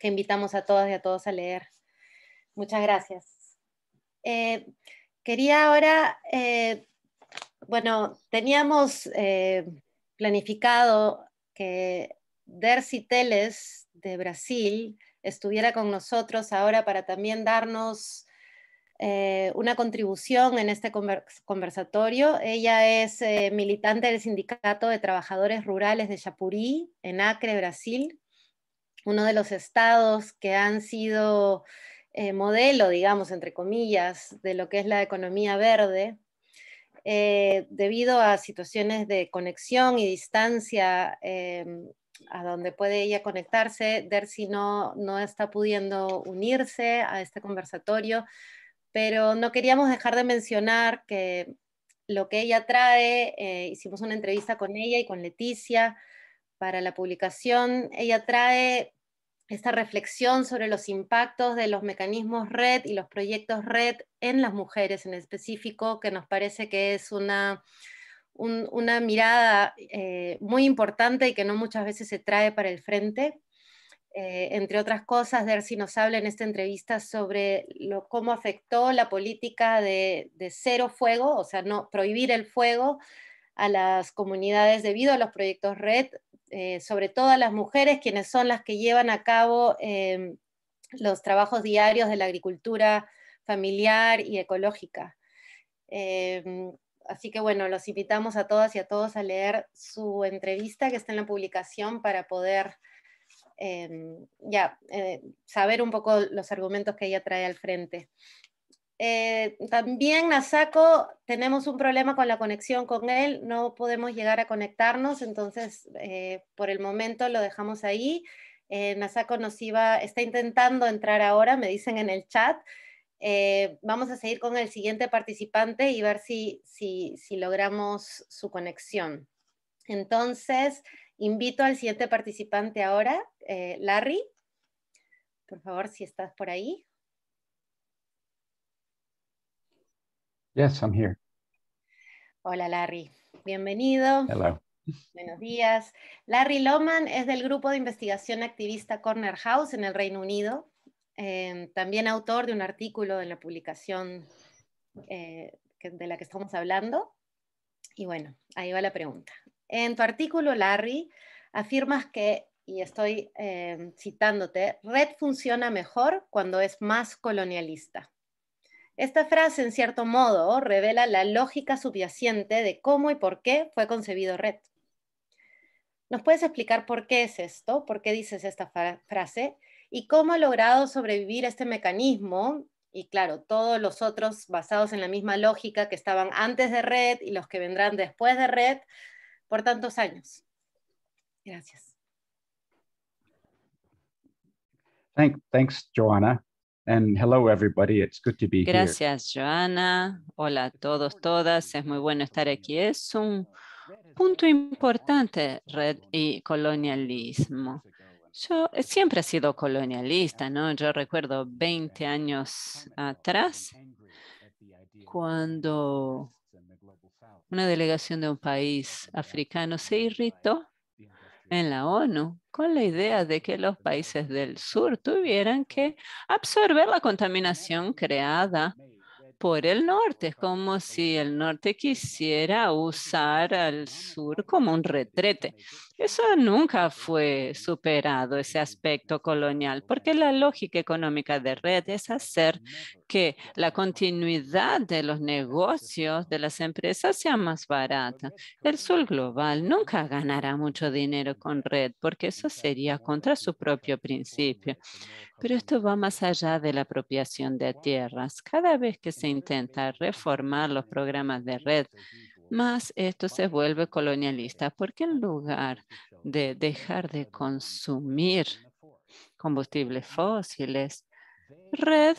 Que invitamos a todas y a todos a leer. Muchas gracias. Eh, quería ahora, eh, bueno, teníamos planificado que Dercy Teles de Brasil estuviera con nosotros ahora para también darnos eh, una contribución en este conversatorio. Ella es eh, militante del Sindicato de Trabajadores Rurales de Chapurí, en Acre, Brasil, uno de los estados que han sido eh, modelo, digamos, entre comillas, de lo que es la economía verde. debido a situaciones de conexión y distancia em, a donde puede ella conectarse. si no, no está pudiendo unirse a este conversatorio, pero no queríamos dejar de mencionar que lo que ella trae, eh, hicimos una entrevista con ella y con Leticia para la publicación, ella trae esta reflexión sobre los impactos de los mecanismos red y los proyectos red en las mujeres en específico, que nos parece que es una una mirada eh, muy importante y que no muchas veces se trae para el frente. Eh, entre otras cosas, Dersi nos habla en esta entrevista sobre cómo afectó la política de, cero fuego, o sea, no prohibir el fuego a las comunidades debido a los proyectos red, eh, sobre todo a las mujeres, quienes son las que llevan a cabo los trabajos diarios de la agricultura familiar y ecológica. Así que bueno, los invitamos a todas y a todos a leer su entrevista que está en la publicación para poder em, ya eh, saber un poco los argumentos que ella trae al frente. Eh, también Nasako, tenemos un problema con la conexión con él, no podemos llegar a conectarnos, entonces eh, por el momento lo dejamos ahí. Nasako nos iba, está intentando entrar ahora, me dicen en el chat, eh, vamos a seguir con el siguiente participante y ver si, logramos su conexión. Entonces, invito al siguiente participante ahora, eh, Larry. Por favor, si estás por ahí. Yes, I'm here. Hola, Larry. Bienvenido. Hello. Buenos días. Larry Loman es del grupo de investigación activista Corner House en el Reino Unido. Em, también autor de un artículo en la publicación eh, de la que estamos hablando. Y bueno, ahí va la pregunta. En tu artículo, Larry, afirmas que, y estoy em, citándote, red funciona mejor cuando es más colonialista. Esta frase, en cierto modo, revela la lógica subyacente de cómo y por qué fue concebido red. ¿Nos puedes explicar por qué es esto? ¿Por qué dices esta frase? y cómo ha logrado sobrevivir este mecanismo y claro, todos los otros basados en la misma lógica que estaban antes de red y los que vendrán después de red por tantos años. Gracias. Joanna. And hello, everybody. It's good to be Gracias, Joana. Hola a todos, todas. Es muy bueno estar aquí. Es un punto importante, red y colonialismo. Yo eh, siempre he sido colonialista, ¿no? Yo recuerdo 20 años atrás, cuando una delegación de un país africano se irritó en la ONU con la idea de que los países del sur tuvieran que absorber la contaminación creada por el norte. Es como si el norte quisiera usar al sur como un retrete. Eso nunca fue superado, ese aspecto colonial, porque la lógica económica de red es hacer que la continuidad de los negocios de las empresas sea más barata. El sur global nunca ganará mucho dinero con red, porque eso sería contra su propio principio. Pero esto va más allá de la apropiación de tierras. Cada vez que se intenta reformar los programas de red, más esto se vuelve colonialista, porque en lugar de dejar de consumir combustibles fósiles, Red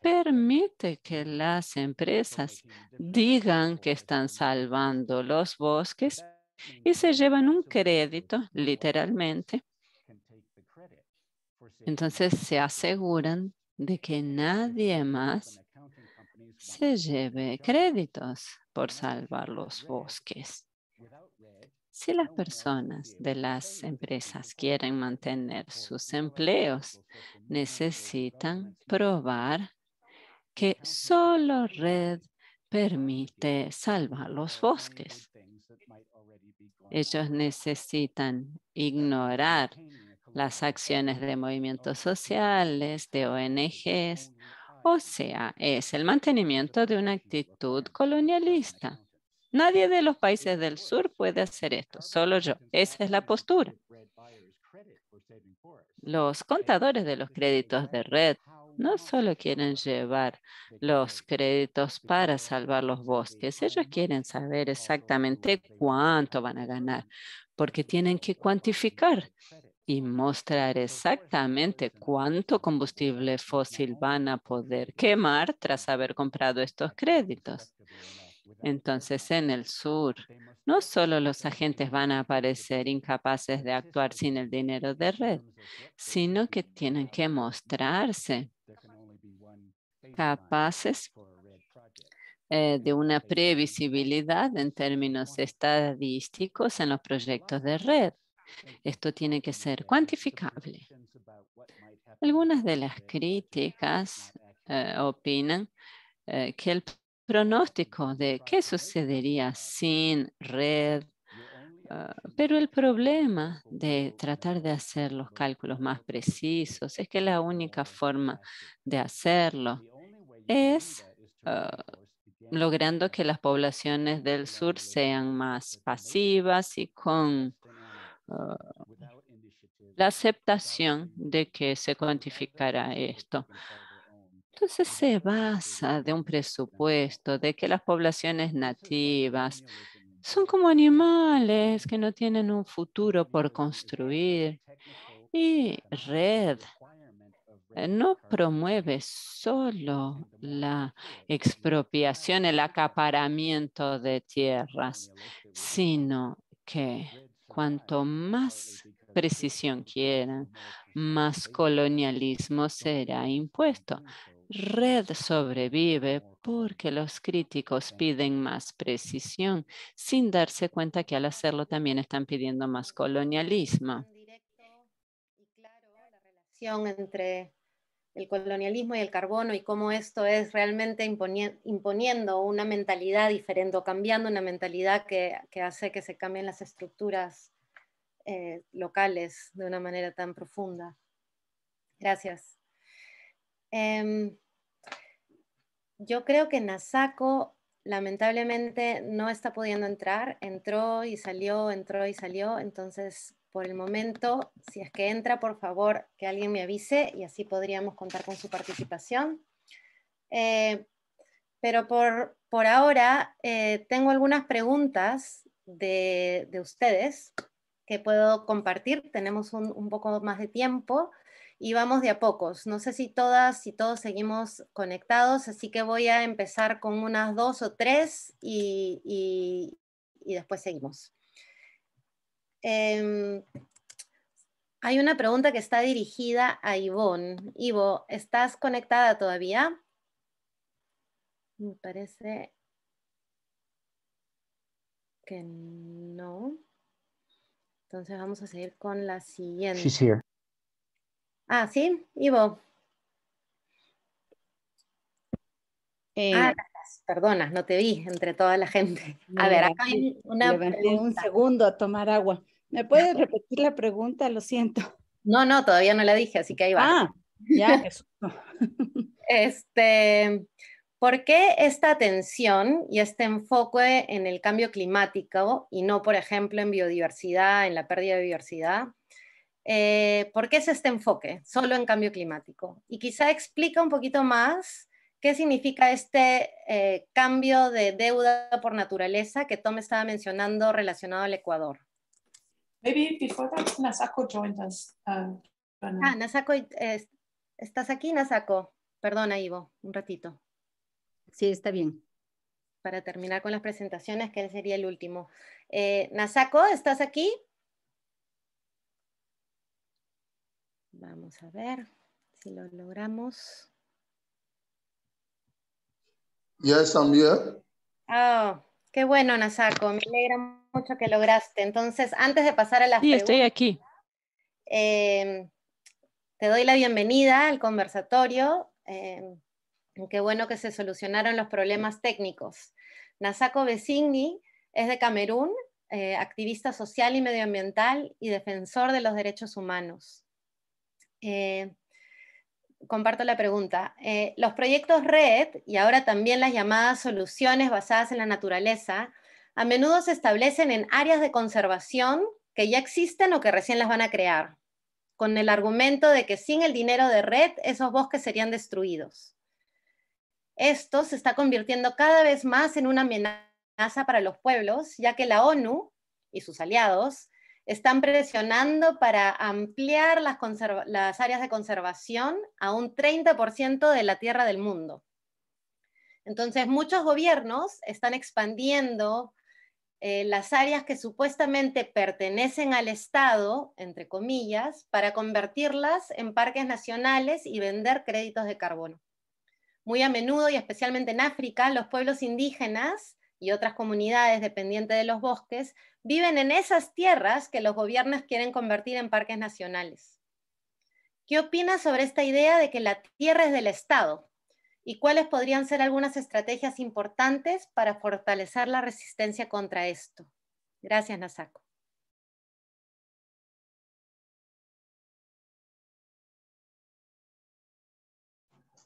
permite que las empresas digan que están salvando los bosques y se llevan un crédito, literalmente. Entonces se aseguran de que nadie más se lleve créditos por salvar los bosques. Si las personas de las empresas quieren mantener sus empleos, necesitan probar que solo red permite salvar los bosques. Ellos necesitan ignorar las acciones de movimientos sociales, de ONGs o sea, es el mantenimiento de una actitud colonialista. Nadie de los países del sur puede hacer esto, solo yo. Esa es la postura. Los contadores de los créditos de red no solo quieren llevar los créditos para salvar los bosques, ellos quieren saber exactamente cuánto van a ganar, porque tienen que cuantificar y mostrar exactamente cuánto combustible fósil van a poder quemar tras haber comprado estos créditos. Entonces, en el sur, no solo los agentes van a parecer incapaces de actuar sin el dinero de red, sino que tienen que mostrarse capaces eh, de una previsibilidad en términos estadísticos en los proyectos de red. Esto tiene que ser cuantificable. Algunas de las críticas eh, opinan eh, que el pronóstico de qué sucedería sin red, eh, pero el problema de tratar de hacer los cálculos más precisos es que la única forma de hacerlo es logrando que las poblaciones del sur sean más pasivas y con la aceptación de que se cuantificará esto. Entonces se basa de un presupuesto de que las poblaciones nativas son como animales que no tienen un futuro por construir y red eh, no promueve solo la expropiación, el acaparamiento de tierras, sino que Cuanto más precisión quieran, más colonialismo será impuesto. Red sobrevive porque los críticos piden más precisión sin darse cuenta que al hacerlo también están pidiendo más colonialismo. la relación entre el colonialismo y el carbono y cómo esto es realmente imponiendo una mentalidad diferente o cambiando una mentalidad que, hace que se cambien las estructuras eh, locales de una manera tan profunda. Gracias. Em, yo creo que Nasaco lamentablemente no está pudiendo entrar, entró y salió, entró y salió, entonces por el momento, si es que entra, por favor, que alguien me avise y así podríamos contar con su participación. Eh, pero por, ahora eh, tengo algunas preguntas de, ustedes que puedo compartir. Tenemos un, poco más de tiempo y vamos de a pocos. No sé si todas y si todos seguimos conectados, así que voy a empezar con unas dos o tres y después seguimos. Em, hay una pregunta que está dirigida a Ivonne. Ivo, ¿estás conectada todavía? Me parece que no. Entonces vamos a seguir con la siguiente. Ah, sí, Ivo. Eh, perdona, no te vi entre toda la gente. A ver, acá hay una. Pregunta. un segundo a tomar agua. ¿Me puedes repetir la pregunta? Lo siento. No, no, todavía no la dije, así que ahí va. Ah, ya, (laughs) este, ¿Por qué esta atención y este enfoque en el cambio climático y no, por ejemplo, en biodiversidad, en la pérdida de biodiversidad? Eh, ¿Por qué es este enfoque solo en cambio climático? Y quizá explica un poquito más qué significa este eh, cambio de deuda por naturaleza que Tom estaba mencionando relacionado al Ecuador. Maybe before that, Nasako joined us. ah, ah Nasako, ¿estás aquí, Nasako? Perdona, Ivo, un ratito. Sí, está bien. Para terminar con las presentaciones, que sería el último. Eh, Nasako, ¿estás aquí? Vamos a ver si lo logramos. Yes, I'm here. Oh, qué bueno, Nasako. Me alegra mucho que lograste. Entonces, antes de pasar a las preguntas, estoy aquí. Eh, te doy la bienvenida al conversatorio. Eh, qué bueno que se solucionaron los problemas técnicos. Nasako Besigni es de Camerún, eh, activista social y medioambiental y defensor de los derechos humanos. comparto la pregunta. los proyectos RED y ahora también las llamadas soluciones basadas en la naturaleza a menudo se establecen en áreas de conservación que ya existen o que recién las van a crear, con el argumento de que sin el dinero de red esos bosques serían destruidos. Esto se está convirtiendo cada vez más en una amenaza para los pueblos, ya que la ONU y sus aliados están presionando para ampliar las, áreas de conservación a un 30% de la tierra del mundo. Entonces, muchos gobiernos están expandiendo eh, las áreas que supuestamente pertenecen al Estado, entre comillas, para convertirlas en parques nacionales y vender créditos de carbono. Muy a menudo, y especialmente en África, los pueblos indígenas y otras comunidades dependientes de los bosques viven en esas tierras que los gobiernos quieren convertir en parques nacionales. ¿Qué opinas sobre esta idea de que la tierra es del Estado? y cuáles podrían ser algunas estrategias importantes para fortalecer la resistencia contra esto. Gracias, Nasako.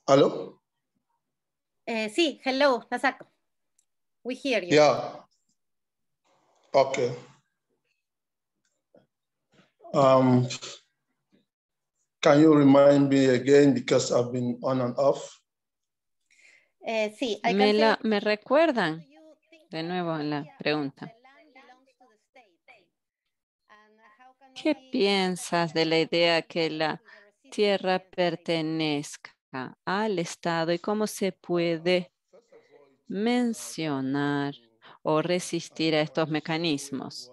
¿Aló? Eh, sí, hello, Nasaco. We hear you. Yeah. Okay. Um, can you remind me again because I've been on and off? Eh, me, me recuerdan de nuevo la pregunta. ¿Qué piensas de la idea que la tierra pertenezca al Estado y cómo se puede mencionar o resistir a estos mecanismos?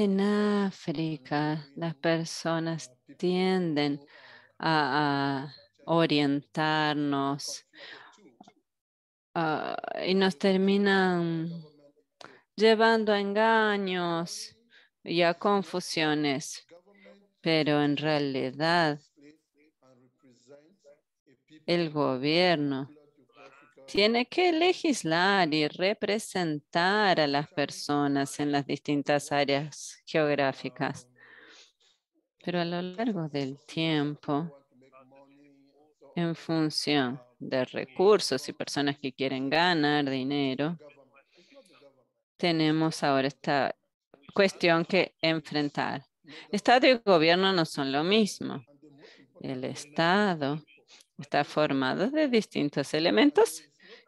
En África, las personas tienden a, orientarnos ah, y nos terminan llevando a engaños y a confusiones. Pero en realidad, el gobierno tiene que legislar y representar a las personas en las distintas áreas geográficas. Pero a lo largo del tiempo, en función de recursos y personas que quieren ganar dinero, tenemos ahora esta cuestión que enfrentar. Estado y gobierno no son lo mismo. El Estado está formado de distintos elementos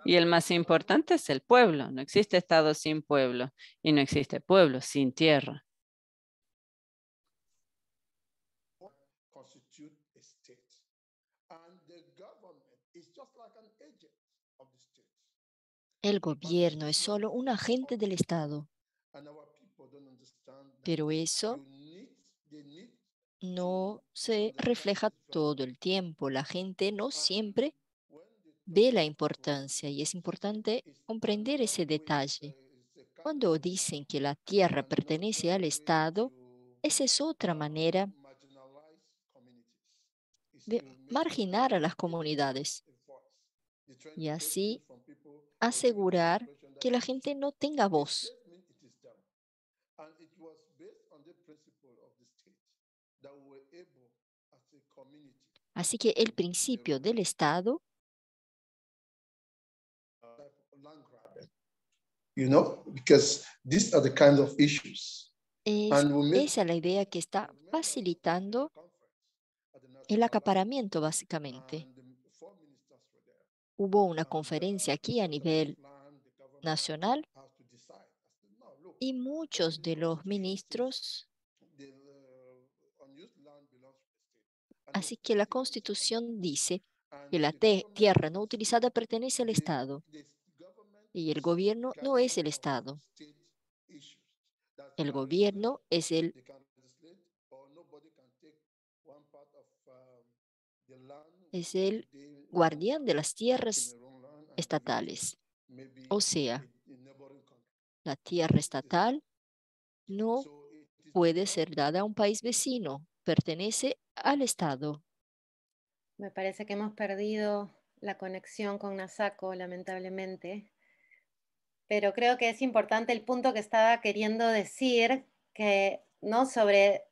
y el más importante es el pueblo. No existe Estado sin pueblo y no existe pueblo sin tierra. El gobierno es solo un agente del Estado. Pero eso no se refleja todo el tiempo. La gente no siempre ve la importancia y es importante comprender ese detalle. Cuando dicen que la tierra pertenece al Estado, esa es otra manera de marginar a las comunidades y así asegurar que la gente no tenga voz. Así que el principio del Estado you esa es la idea que está facilitando el acaparamiento, básicamente. Hubo una conferencia aquí a nivel nacional y muchos de los ministros. Así que la constitución dice que la tierra no utilizada pertenece al Estado y el gobierno no es el Estado. El gobierno es el es el guardián de las tierras estatales. O sea, la tierra estatal no puede ser dada a un país vecino, pertenece al Estado. Me parece que hemos perdido la conexión con Nasaco, lamentablemente pero creo que es importante el punto que estaba queriendo decir, que, ¿no? sobre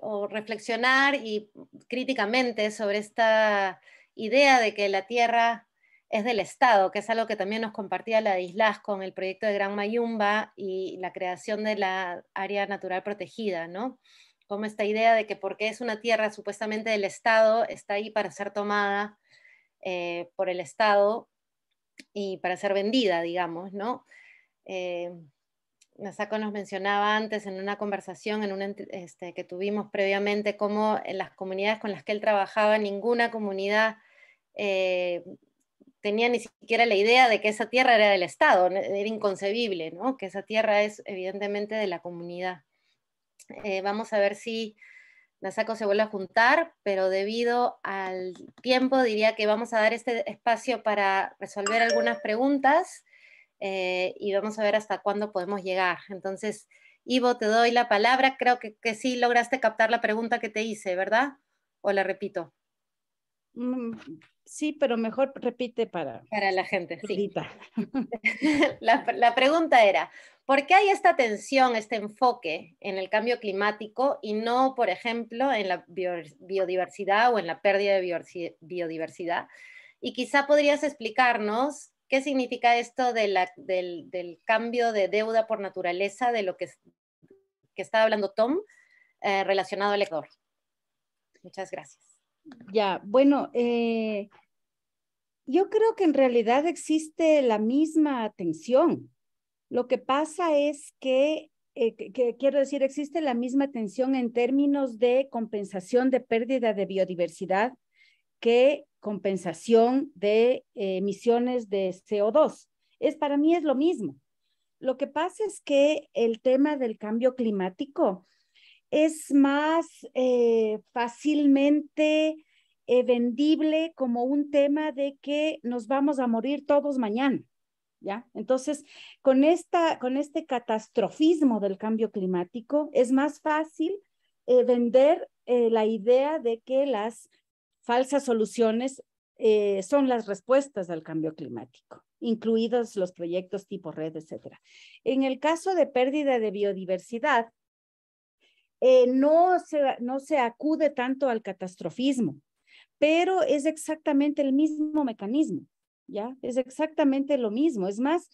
o reflexionar y críticamente sobre esta idea de que la tierra es del Estado, que es algo que también nos compartía la de Islas con el proyecto de Gran Mayumba y la creación de la área natural protegida, ¿no? Como esta idea de que porque es una tierra supuestamente del Estado, está ahí para ser tomada eh, por el Estado y para ser vendida, digamos, ¿no? Eh, nos mencionaba antes en una conversación este, que tuvimos previamente cómo en las comunidades con las que él trabajaba, ninguna comunidad eh, tenía ni siquiera la idea de que esa tierra era del Estado, era inconcebible, ¿no? que esa tierra es evidentemente de la comunidad. Eh, vamos a ver si la saco se vuelve a juntar, pero debido al tiempo diría que vamos a dar este espacio para resolver algunas preguntas eh, y vamos a ver hasta cuándo podemos llegar. Entonces, Ivo, te doy la palabra. Creo que, que sí lograste captar la pregunta que te hice, ¿verdad? ¿O la repito? Mm, Sí, pero mejor repite para, la gente. (laughs) la, pregunta era, ¿por qué hay esta tensión, este enfoque en el cambio climático y no, por ejemplo, en la biodiversidad o en la pérdida de biodiversidad? Y quizá podrías explicarnos qué significa esto del, cambio de deuda por naturaleza de lo que, que estaba hablando Tom eh, relacionado al Ecuador. Muchas gracias. Ya, bueno, eh, yo creo que en realidad existe la misma tensión. Lo que pasa es eh, que, quiero decir, existe la misma tensión en términos de compensación de pérdida de biodiversidad que compensación de eh, emisiones de CO2. Es, para mí es lo mismo. Lo que pasa es que el tema del cambio climático es más eh, fácilmente eh, vendible como un tema de que nos vamos a morir todos mañana. ¿Ya? Entonces, con, esta, con este catastrofismo del cambio climático, es más fácil eh, vender la idea de que las falsas soluciones son las respuestas al cambio climático, incluidos los proyectos tipo red, etc. En el caso de pérdida de biodiversidad, eh, no, se, acude tanto al catastrofismo, pero es exactamente el mismo mecanismo, ¿ya? Es exactamente lo mismo. Es más,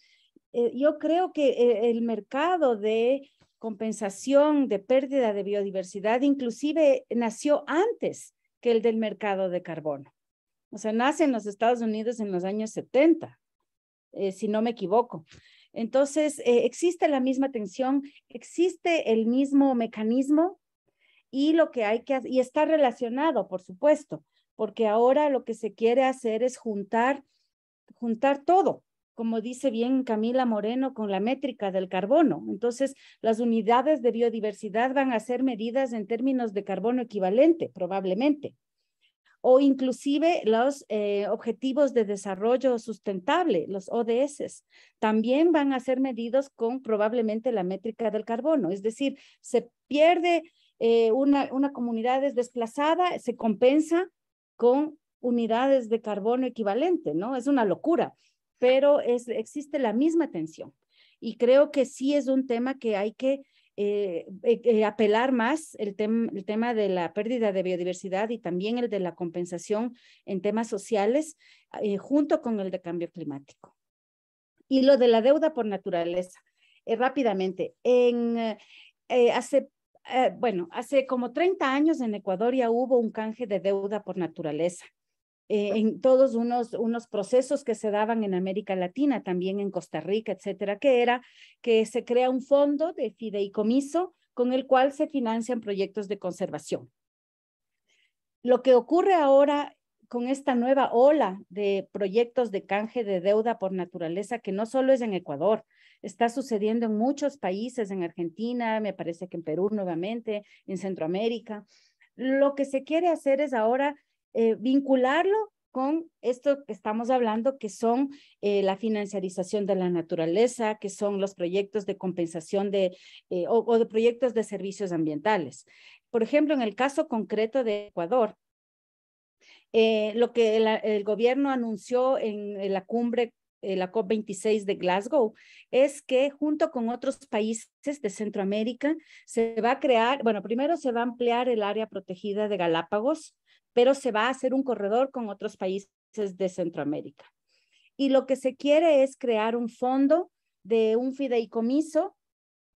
eh, yo creo que eh, el mercado de compensación de pérdida de biodiversidad inclusive nació antes que el del mercado de carbono. O sea, nace en los Estados Unidos en los años 70, si no me equivoco. Entonces, eh, existe la misma tensión, existe el mismo mecanismo y lo que hay que está relacionado, por supuesto, porque ahora lo que se quiere hacer es juntar, juntar todo, como dice bien Camila Moreno, con la métrica del carbono. Entonces, las unidades de biodiversidad van a ser medidas en términos de carbono equivalente, probablemente o inclusive los eh, objetivos de desarrollo sustentable, los ODS, también van a ser medidos con probablemente la métrica del carbono. Es decir, se pierde eh, una, comunidad desplazada, se compensa con unidades de carbono equivalente, ¿no? Es una locura, pero existe la misma tensión. Y creo que sí es un tema que hay que eh, eh, eh, apelar más el, tema de la pérdida de biodiversidad y también el de la compensación en temas sociales junto con el de cambio climático. Y lo de la deuda por naturaleza. rápidamente, en, hace, bueno, hace como 30 años en Ecuador ya hubo un canje de deuda por naturaleza eh, en todos unos, unos procesos que se daban en América Latina, también en Costa Rica, etcétera, que era que se crea un fondo de fideicomiso con el cual se financian proyectos de conservación. Lo que ocurre ahora con esta nueva ola de proyectos de canje de deuda por naturaleza, que no solo es en Ecuador, está sucediendo en muchos países, en Argentina, me parece que en Perú nuevamente, en Centroamérica. Lo que se quiere hacer es ahora eh, vincularlo con esto que estamos hablando, que son eh, la financiarización de la naturaleza, que son los proyectos de compensación eh, o, de proyectos de servicios ambientales. Por ejemplo, en el caso concreto de Ecuador, lo que el, el, gobierno anunció en la cumbre, la COP26 de Glasgow, es que junto con otros países de Centroamérica se va a crear, bueno, primero se va a ampliar el área protegida de Galápagos, pero se va a hacer un corredor con otros países de Centroamérica. Y lo que se quiere es crear un fondo de un fideicomiso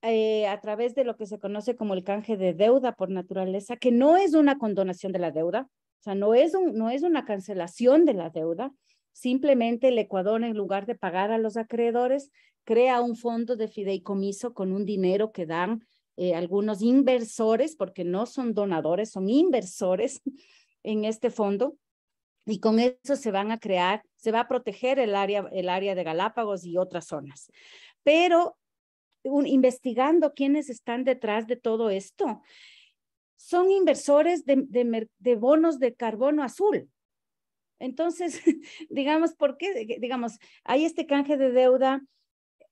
eh, a través de lo que se conoce como el canje de deuda por naturaleza, que no es una condonación de la deuda, o sea, no es, un, no es una cancelación de la deuda, simplemente el Ecuador, en lugar de pagar a los acreedores, crea un fondo de fideicomiso con un dinero que dan eh, algunos inversores, porque no son donadores, son inversores en este fondo y con eso se van a crear, se va a proteger el área, el área de Galápagos y otras zonas. Pero investigando quiénes están detrás de todo esto, son inversores de, de bonos de carbono azul. Entonces, (laughs) digamos, ¿por qué? Digamos, hay este canje de deuda,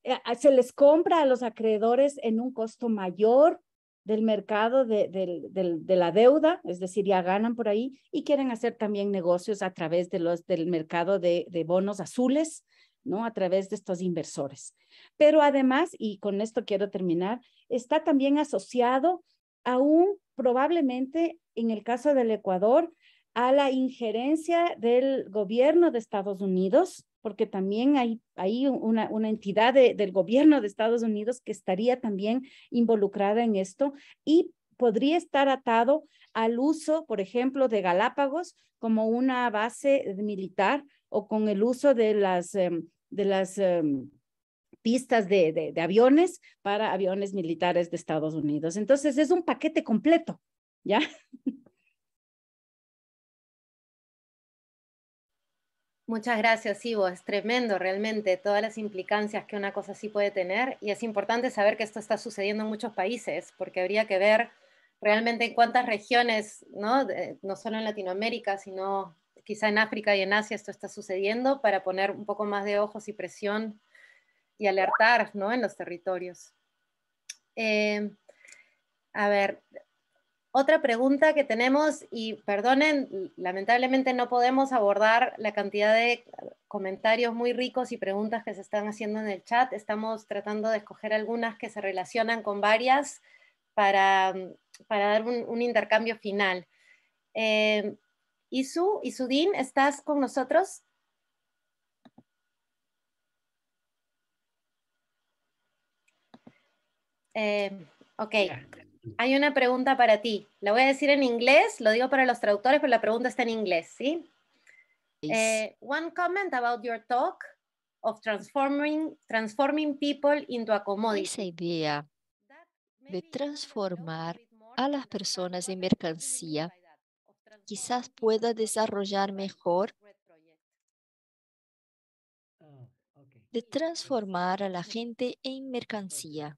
eh, se les compra a los acreedores en un costo mayor del mercado de, la deuda, es decir, ya ganan por ahí y quieren hacer también negocios a través de los, del mercado de, bonos azules, ¿no? A través de estos inversores. Pero además, y con esto quiero terminar, está también asociado aún probablemente en el caso del Ecuador a la injerencia del gobierno de Estados Unidos porque también hay, hay una, una entidad del gobierno de Estados Unidos que estaría también involucrada en esto y podría estar atado al uso, por ejemplo, de Galápagos como una base militar o con el uso de las, em, de las em, pistas de, de, de aviones para aviones militares de Estados Unidos. Entonces es un paquete completo, ¿ya? (laughs) Muchas gracias, Ivo. Es tremendo realmente todas las implicancias que una cosa así puede tener y es importante saber que esto está sucediendo en muchos países porque habría que ver realmente en cuántas regiones, ¿no? solo en Latinoamérica, sino quizá en África y en Asia esto está sucediendo para poner un poco más de ojos y presión y alertar ¿no? en los territorios. Eh, a ver, otra pregunta que tenemos, y perdonen, lamentablemente no podemos abordar la cantidad de comentarios muy ricos y preguntas que se están haciendo en el chat. Estamos tratando de escoger algunas que se relacionan con varias para, dar un, intercambio final. Eh, Isu, Isudin, ¿estás con nosotros? Eh, ok. Hay una pregunta para ti. La voy a decir en inglés, lo digo para los traductores, pero la pregunta está en inglés, ¿sí? Eh, one comment about your talk of transforming, transforming people into a commodity. Esa idea de transformar a las personas en mercancía quizás pueda desarrollar mejor oh, de transformar a la gente en mercancía.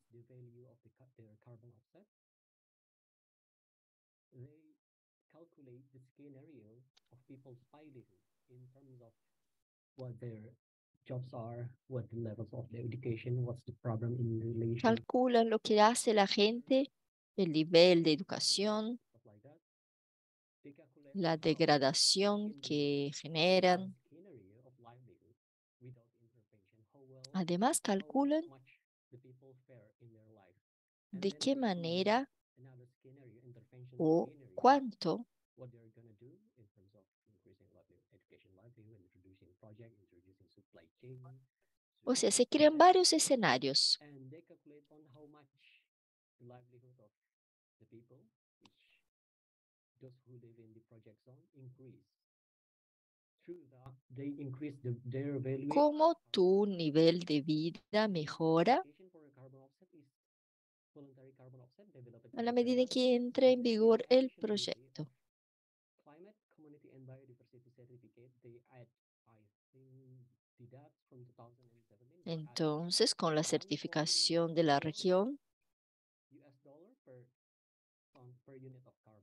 calculan lo que hace la gente, el nivel de educación, la degradación que generan. Además, calculan de qué manera o cuánto O sea, se crean varios escenarios. ¿Cómo tu nivel de vida mejora a la medida en que entra en vigor el proyecto. Entonces, con la certificación de la región,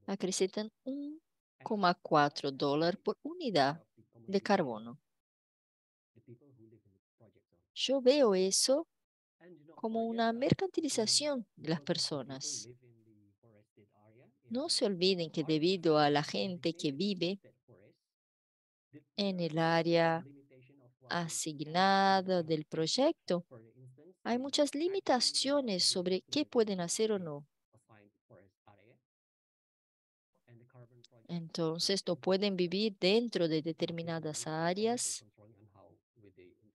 acrecentan 1,4 dólar por unidad de carbono. Yo veo eso como una mercantilización de las personas. No se olviden que debido a la gente que vive en el área asignada del proyecto, hay muchas limitaciones sobre qué pueden hacer o no. Entonces, no pueden vivir dentro de determinadas áreas,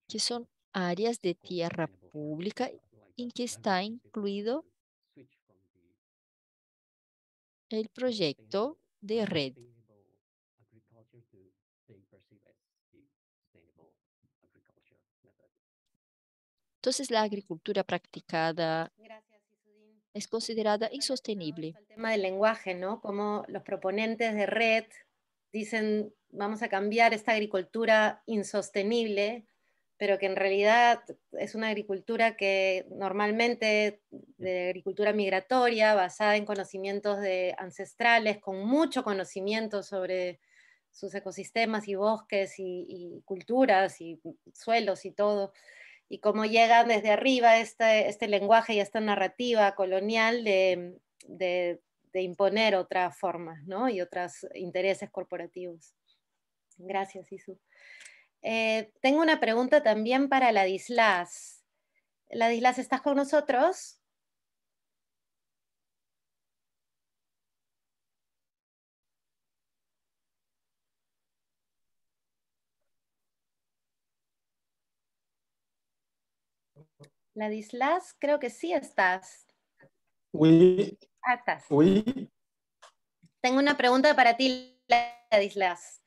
que son áreas de tierra pública en que está incluido el proyecto de red. Entonces, la agricultura practicada es considerada insostenible. El tema del lenguaje, ¿no? Como los proponentes de red dicen, vamos a cambiar esta agricultura insostenible, pero que en realidad es una agricultura que normalmente mm. de agricultura migratoria, basada en conocimientos de ancestrales, con mucho conocimiento sobre sus ecosistemas y bosques y, y culturas y suelos y todo y cómo llega desde arriba este, este, lenguaje y esta narrativa colonial de, imponer otras formas ¿no? y otros intereses corporativos. Gracias, Isu. Eh, tengo una pregunta también para Ladislas. Ladislas, ¿estás con nosotros? Ladislas, creo que sí estás. Sí. Ah, estás. Tengo una pregunta para ti, Ladislas.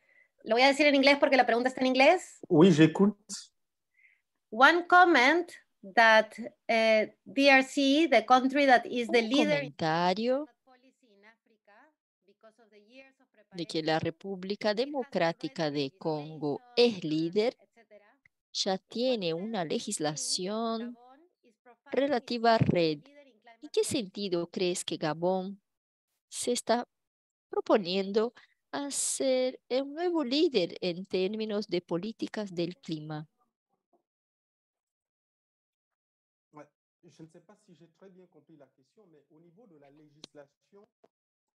Lo voy a decir en inglés porque la pregunta está en inglés. Sí, j'écoute. One comment that eh, DRC, the country that is the Un leader comentario de que la República Democrática de Congo es líder, ya tiene una legislación relativa a red. ¿En qué sentido crees que Gabón se está proponiendo a ser un nuevo líder en términos de políticas del clima?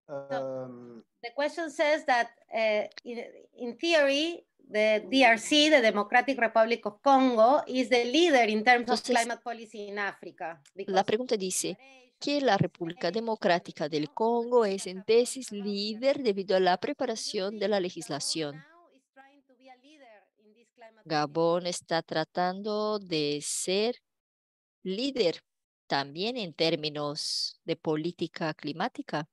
Um, so the question says that uh, in, theory, the DRC, the Democratic Republic of Congo, is the leader in terms of climate policy in Africa. La pregunta dice que la República Democrática del Congo es en tesis líder debido a la preparación de la legislación. Gabón está tratando de ser líder también en términos de política climática.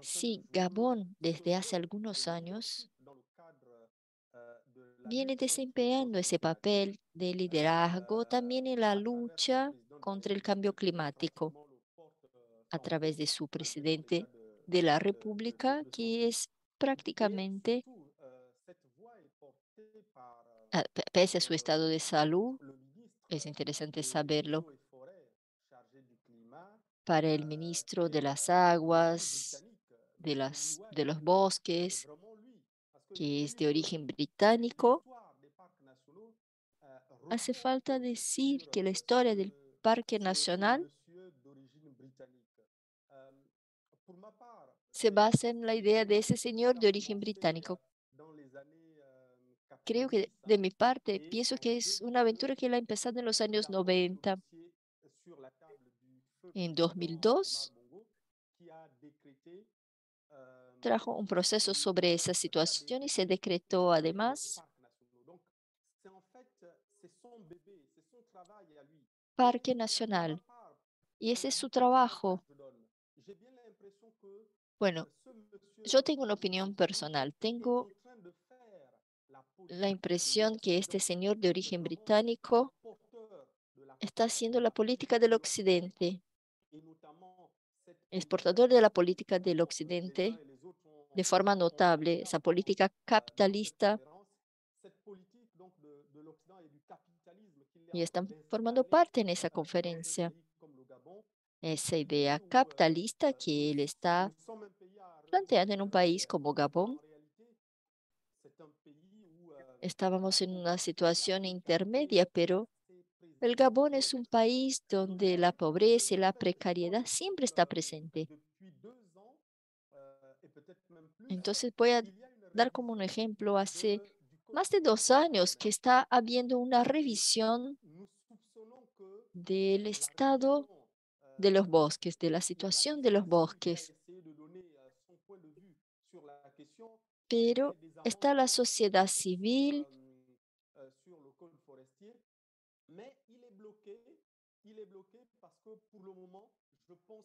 Sí, Gabón desde hace algunos años eh, viene desempeñando ese papel de eh, liderazgo también en la lucha contra el cambio climático eh, a través de su presidente de la República, que es prácticamente, ah, pese a su estado de salud, es interesante saberlo, para el ministro de las aguas, de, de los bosques, que es de origen británico, hace falta decir que la historia del Parque Nacional se basa en la idea de ese señor de origen británico. Creo que de mi parte, pienso que es una aventura que él ha empezado en los años 90. En 2002, trajo un proceso sobre esa situación y se decretó además Parque Nacional. Y ese es su trabajo. Bueno, yo tengo una opinión personal. Tengo la impresión que este señor de origen británico está haciendo la política del Occidente, exportador de la política del Occidente, de forma notable esa política capitalista y están formando parte en esa conferencia. Esa idea capitalista que él está planteando en un país como Gabón. Estábamos en una situación intermedia, pero el Gabón es un país donde la pobreza y la precariedad siempre está presente. Entonces voy a dar como un ejemplo. Hace más de dos años que está habiendo una revisión del estado de los bosques, de la situación de los bosques. Pero está la sociedad civil,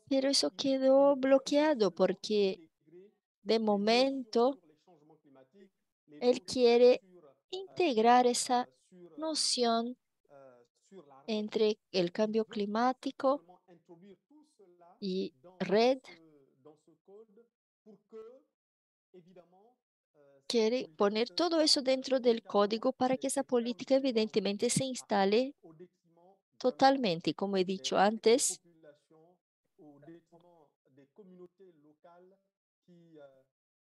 pero eso quedó bloqueado porque de momento, él quiere integrar eh, esa noción eh, entre el cambio climático y red. Eh, quiere poner todo eso dentro del código para que esa política evidentemente se instale totalmente. Como he dicho antes,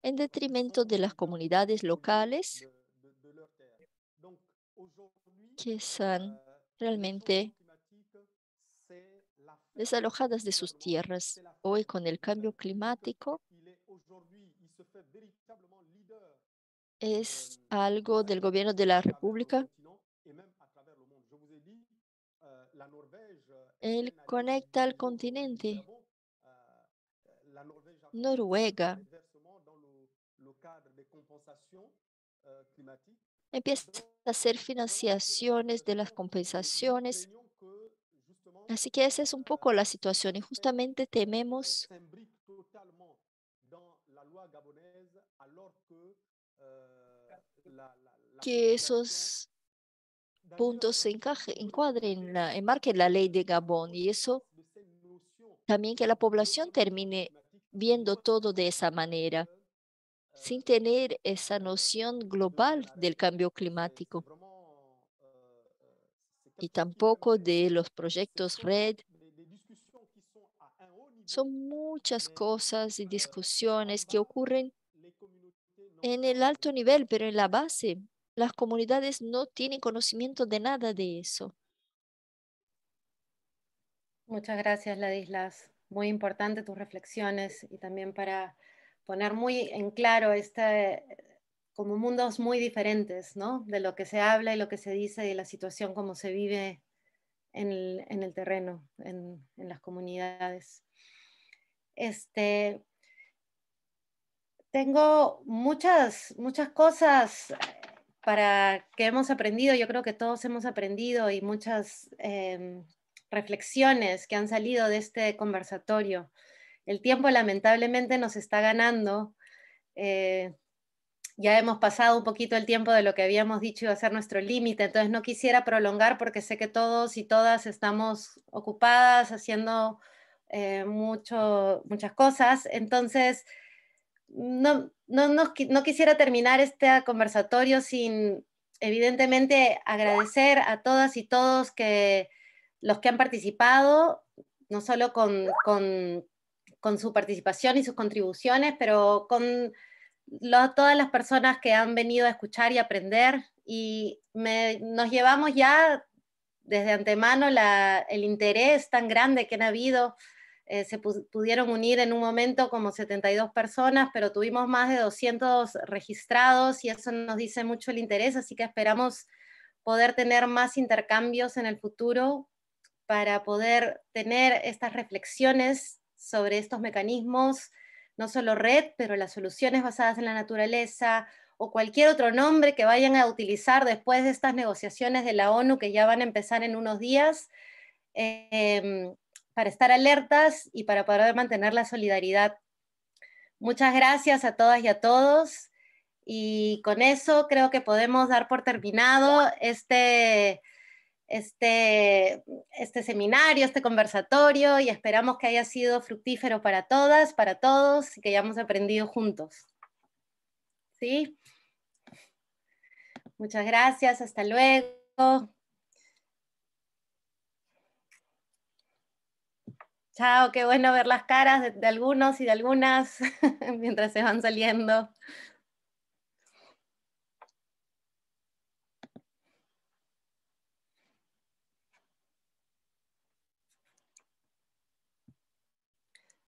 en detrimento de las comunidades locales que están realmente desalojadas de sus tierras. Hoy con el cambio climático es algo del gobierno de la República. Él conecta al continente. Noruega eh, Empieza a hacer financiaciones de las compensaciones. Así que esa es un poco la situación y justamente tememos que euh, esos puntos se encuadren, enmarquen la ley de Gabón y eso también que la población termine viendo todo de esa manera sin tener esa noción global del cambio climático y tampoco de los proyectos red. Son muchas cosas y discusiones que ocurren en el alto nivel, pero en la base las comunidades no tienen conocimiento de nada de eso. Muchas gracias, Ladislas. Muy importante tus reflexiones y también para poner muy en claro este, como mundos muy diferentes, ¿no? De lo que se habla y lo que se dice y la situación como se vive en el, terreno, en, las comunidades. Este, tengo muchas, muchas cosas eh, para que hemos aprendido, yo creo que todos hemos aprendido y muchas em, reflexiones que han salido de este conversatorio. El tiempo lamentablemente nos está ganando. Eh, ya hemos pasado un poquito el tiempo de lo que habíamos dicho iba a ser nuestro límite, entonces no quisiera prolongar porque sé que todos y todas estamos ocupadas haciendo eh, muchas cosas. Entonces, no, quisiera terminar este conversatorio sin, evidentemente, agradecer a todas y todos que los que han participado, no solo con con su participación y sus contribuciones, pero con todas las personas que han venido a escuchar y aprender. Y nos llevamos ya desde antemano el interés tan grande que han habido. Eh, se pudieron unir en un momento como 72 personas, pero tuvimos más de 200 registrados y eso nos dice mucho el interés, así que esperamos poder tener más intercambios en el futuro para poder tener estas reflexiones sobre estos mecanismos, no solo red, pero las soluciones basadas en la naturaleza o cualquier otro nombre que vayan a utilizar después de estas negociaciones de la ONU que ya van a empezar en unos días, em, para estar alertas y para poder mantener la solidaridad. Muchas gracias a todas y a todos. Y con eso creo que podemos dar por terminado este este, este seminario, este conversatorio y esperamos que haya sido fructífero para todas, para todos y que hayamos aprendido juntos. ¿Sí? Muchas gracias, hasta luego. Chao, qué bueno ver las caras de algunos y de algunas (laughs) mientras se van saliendo.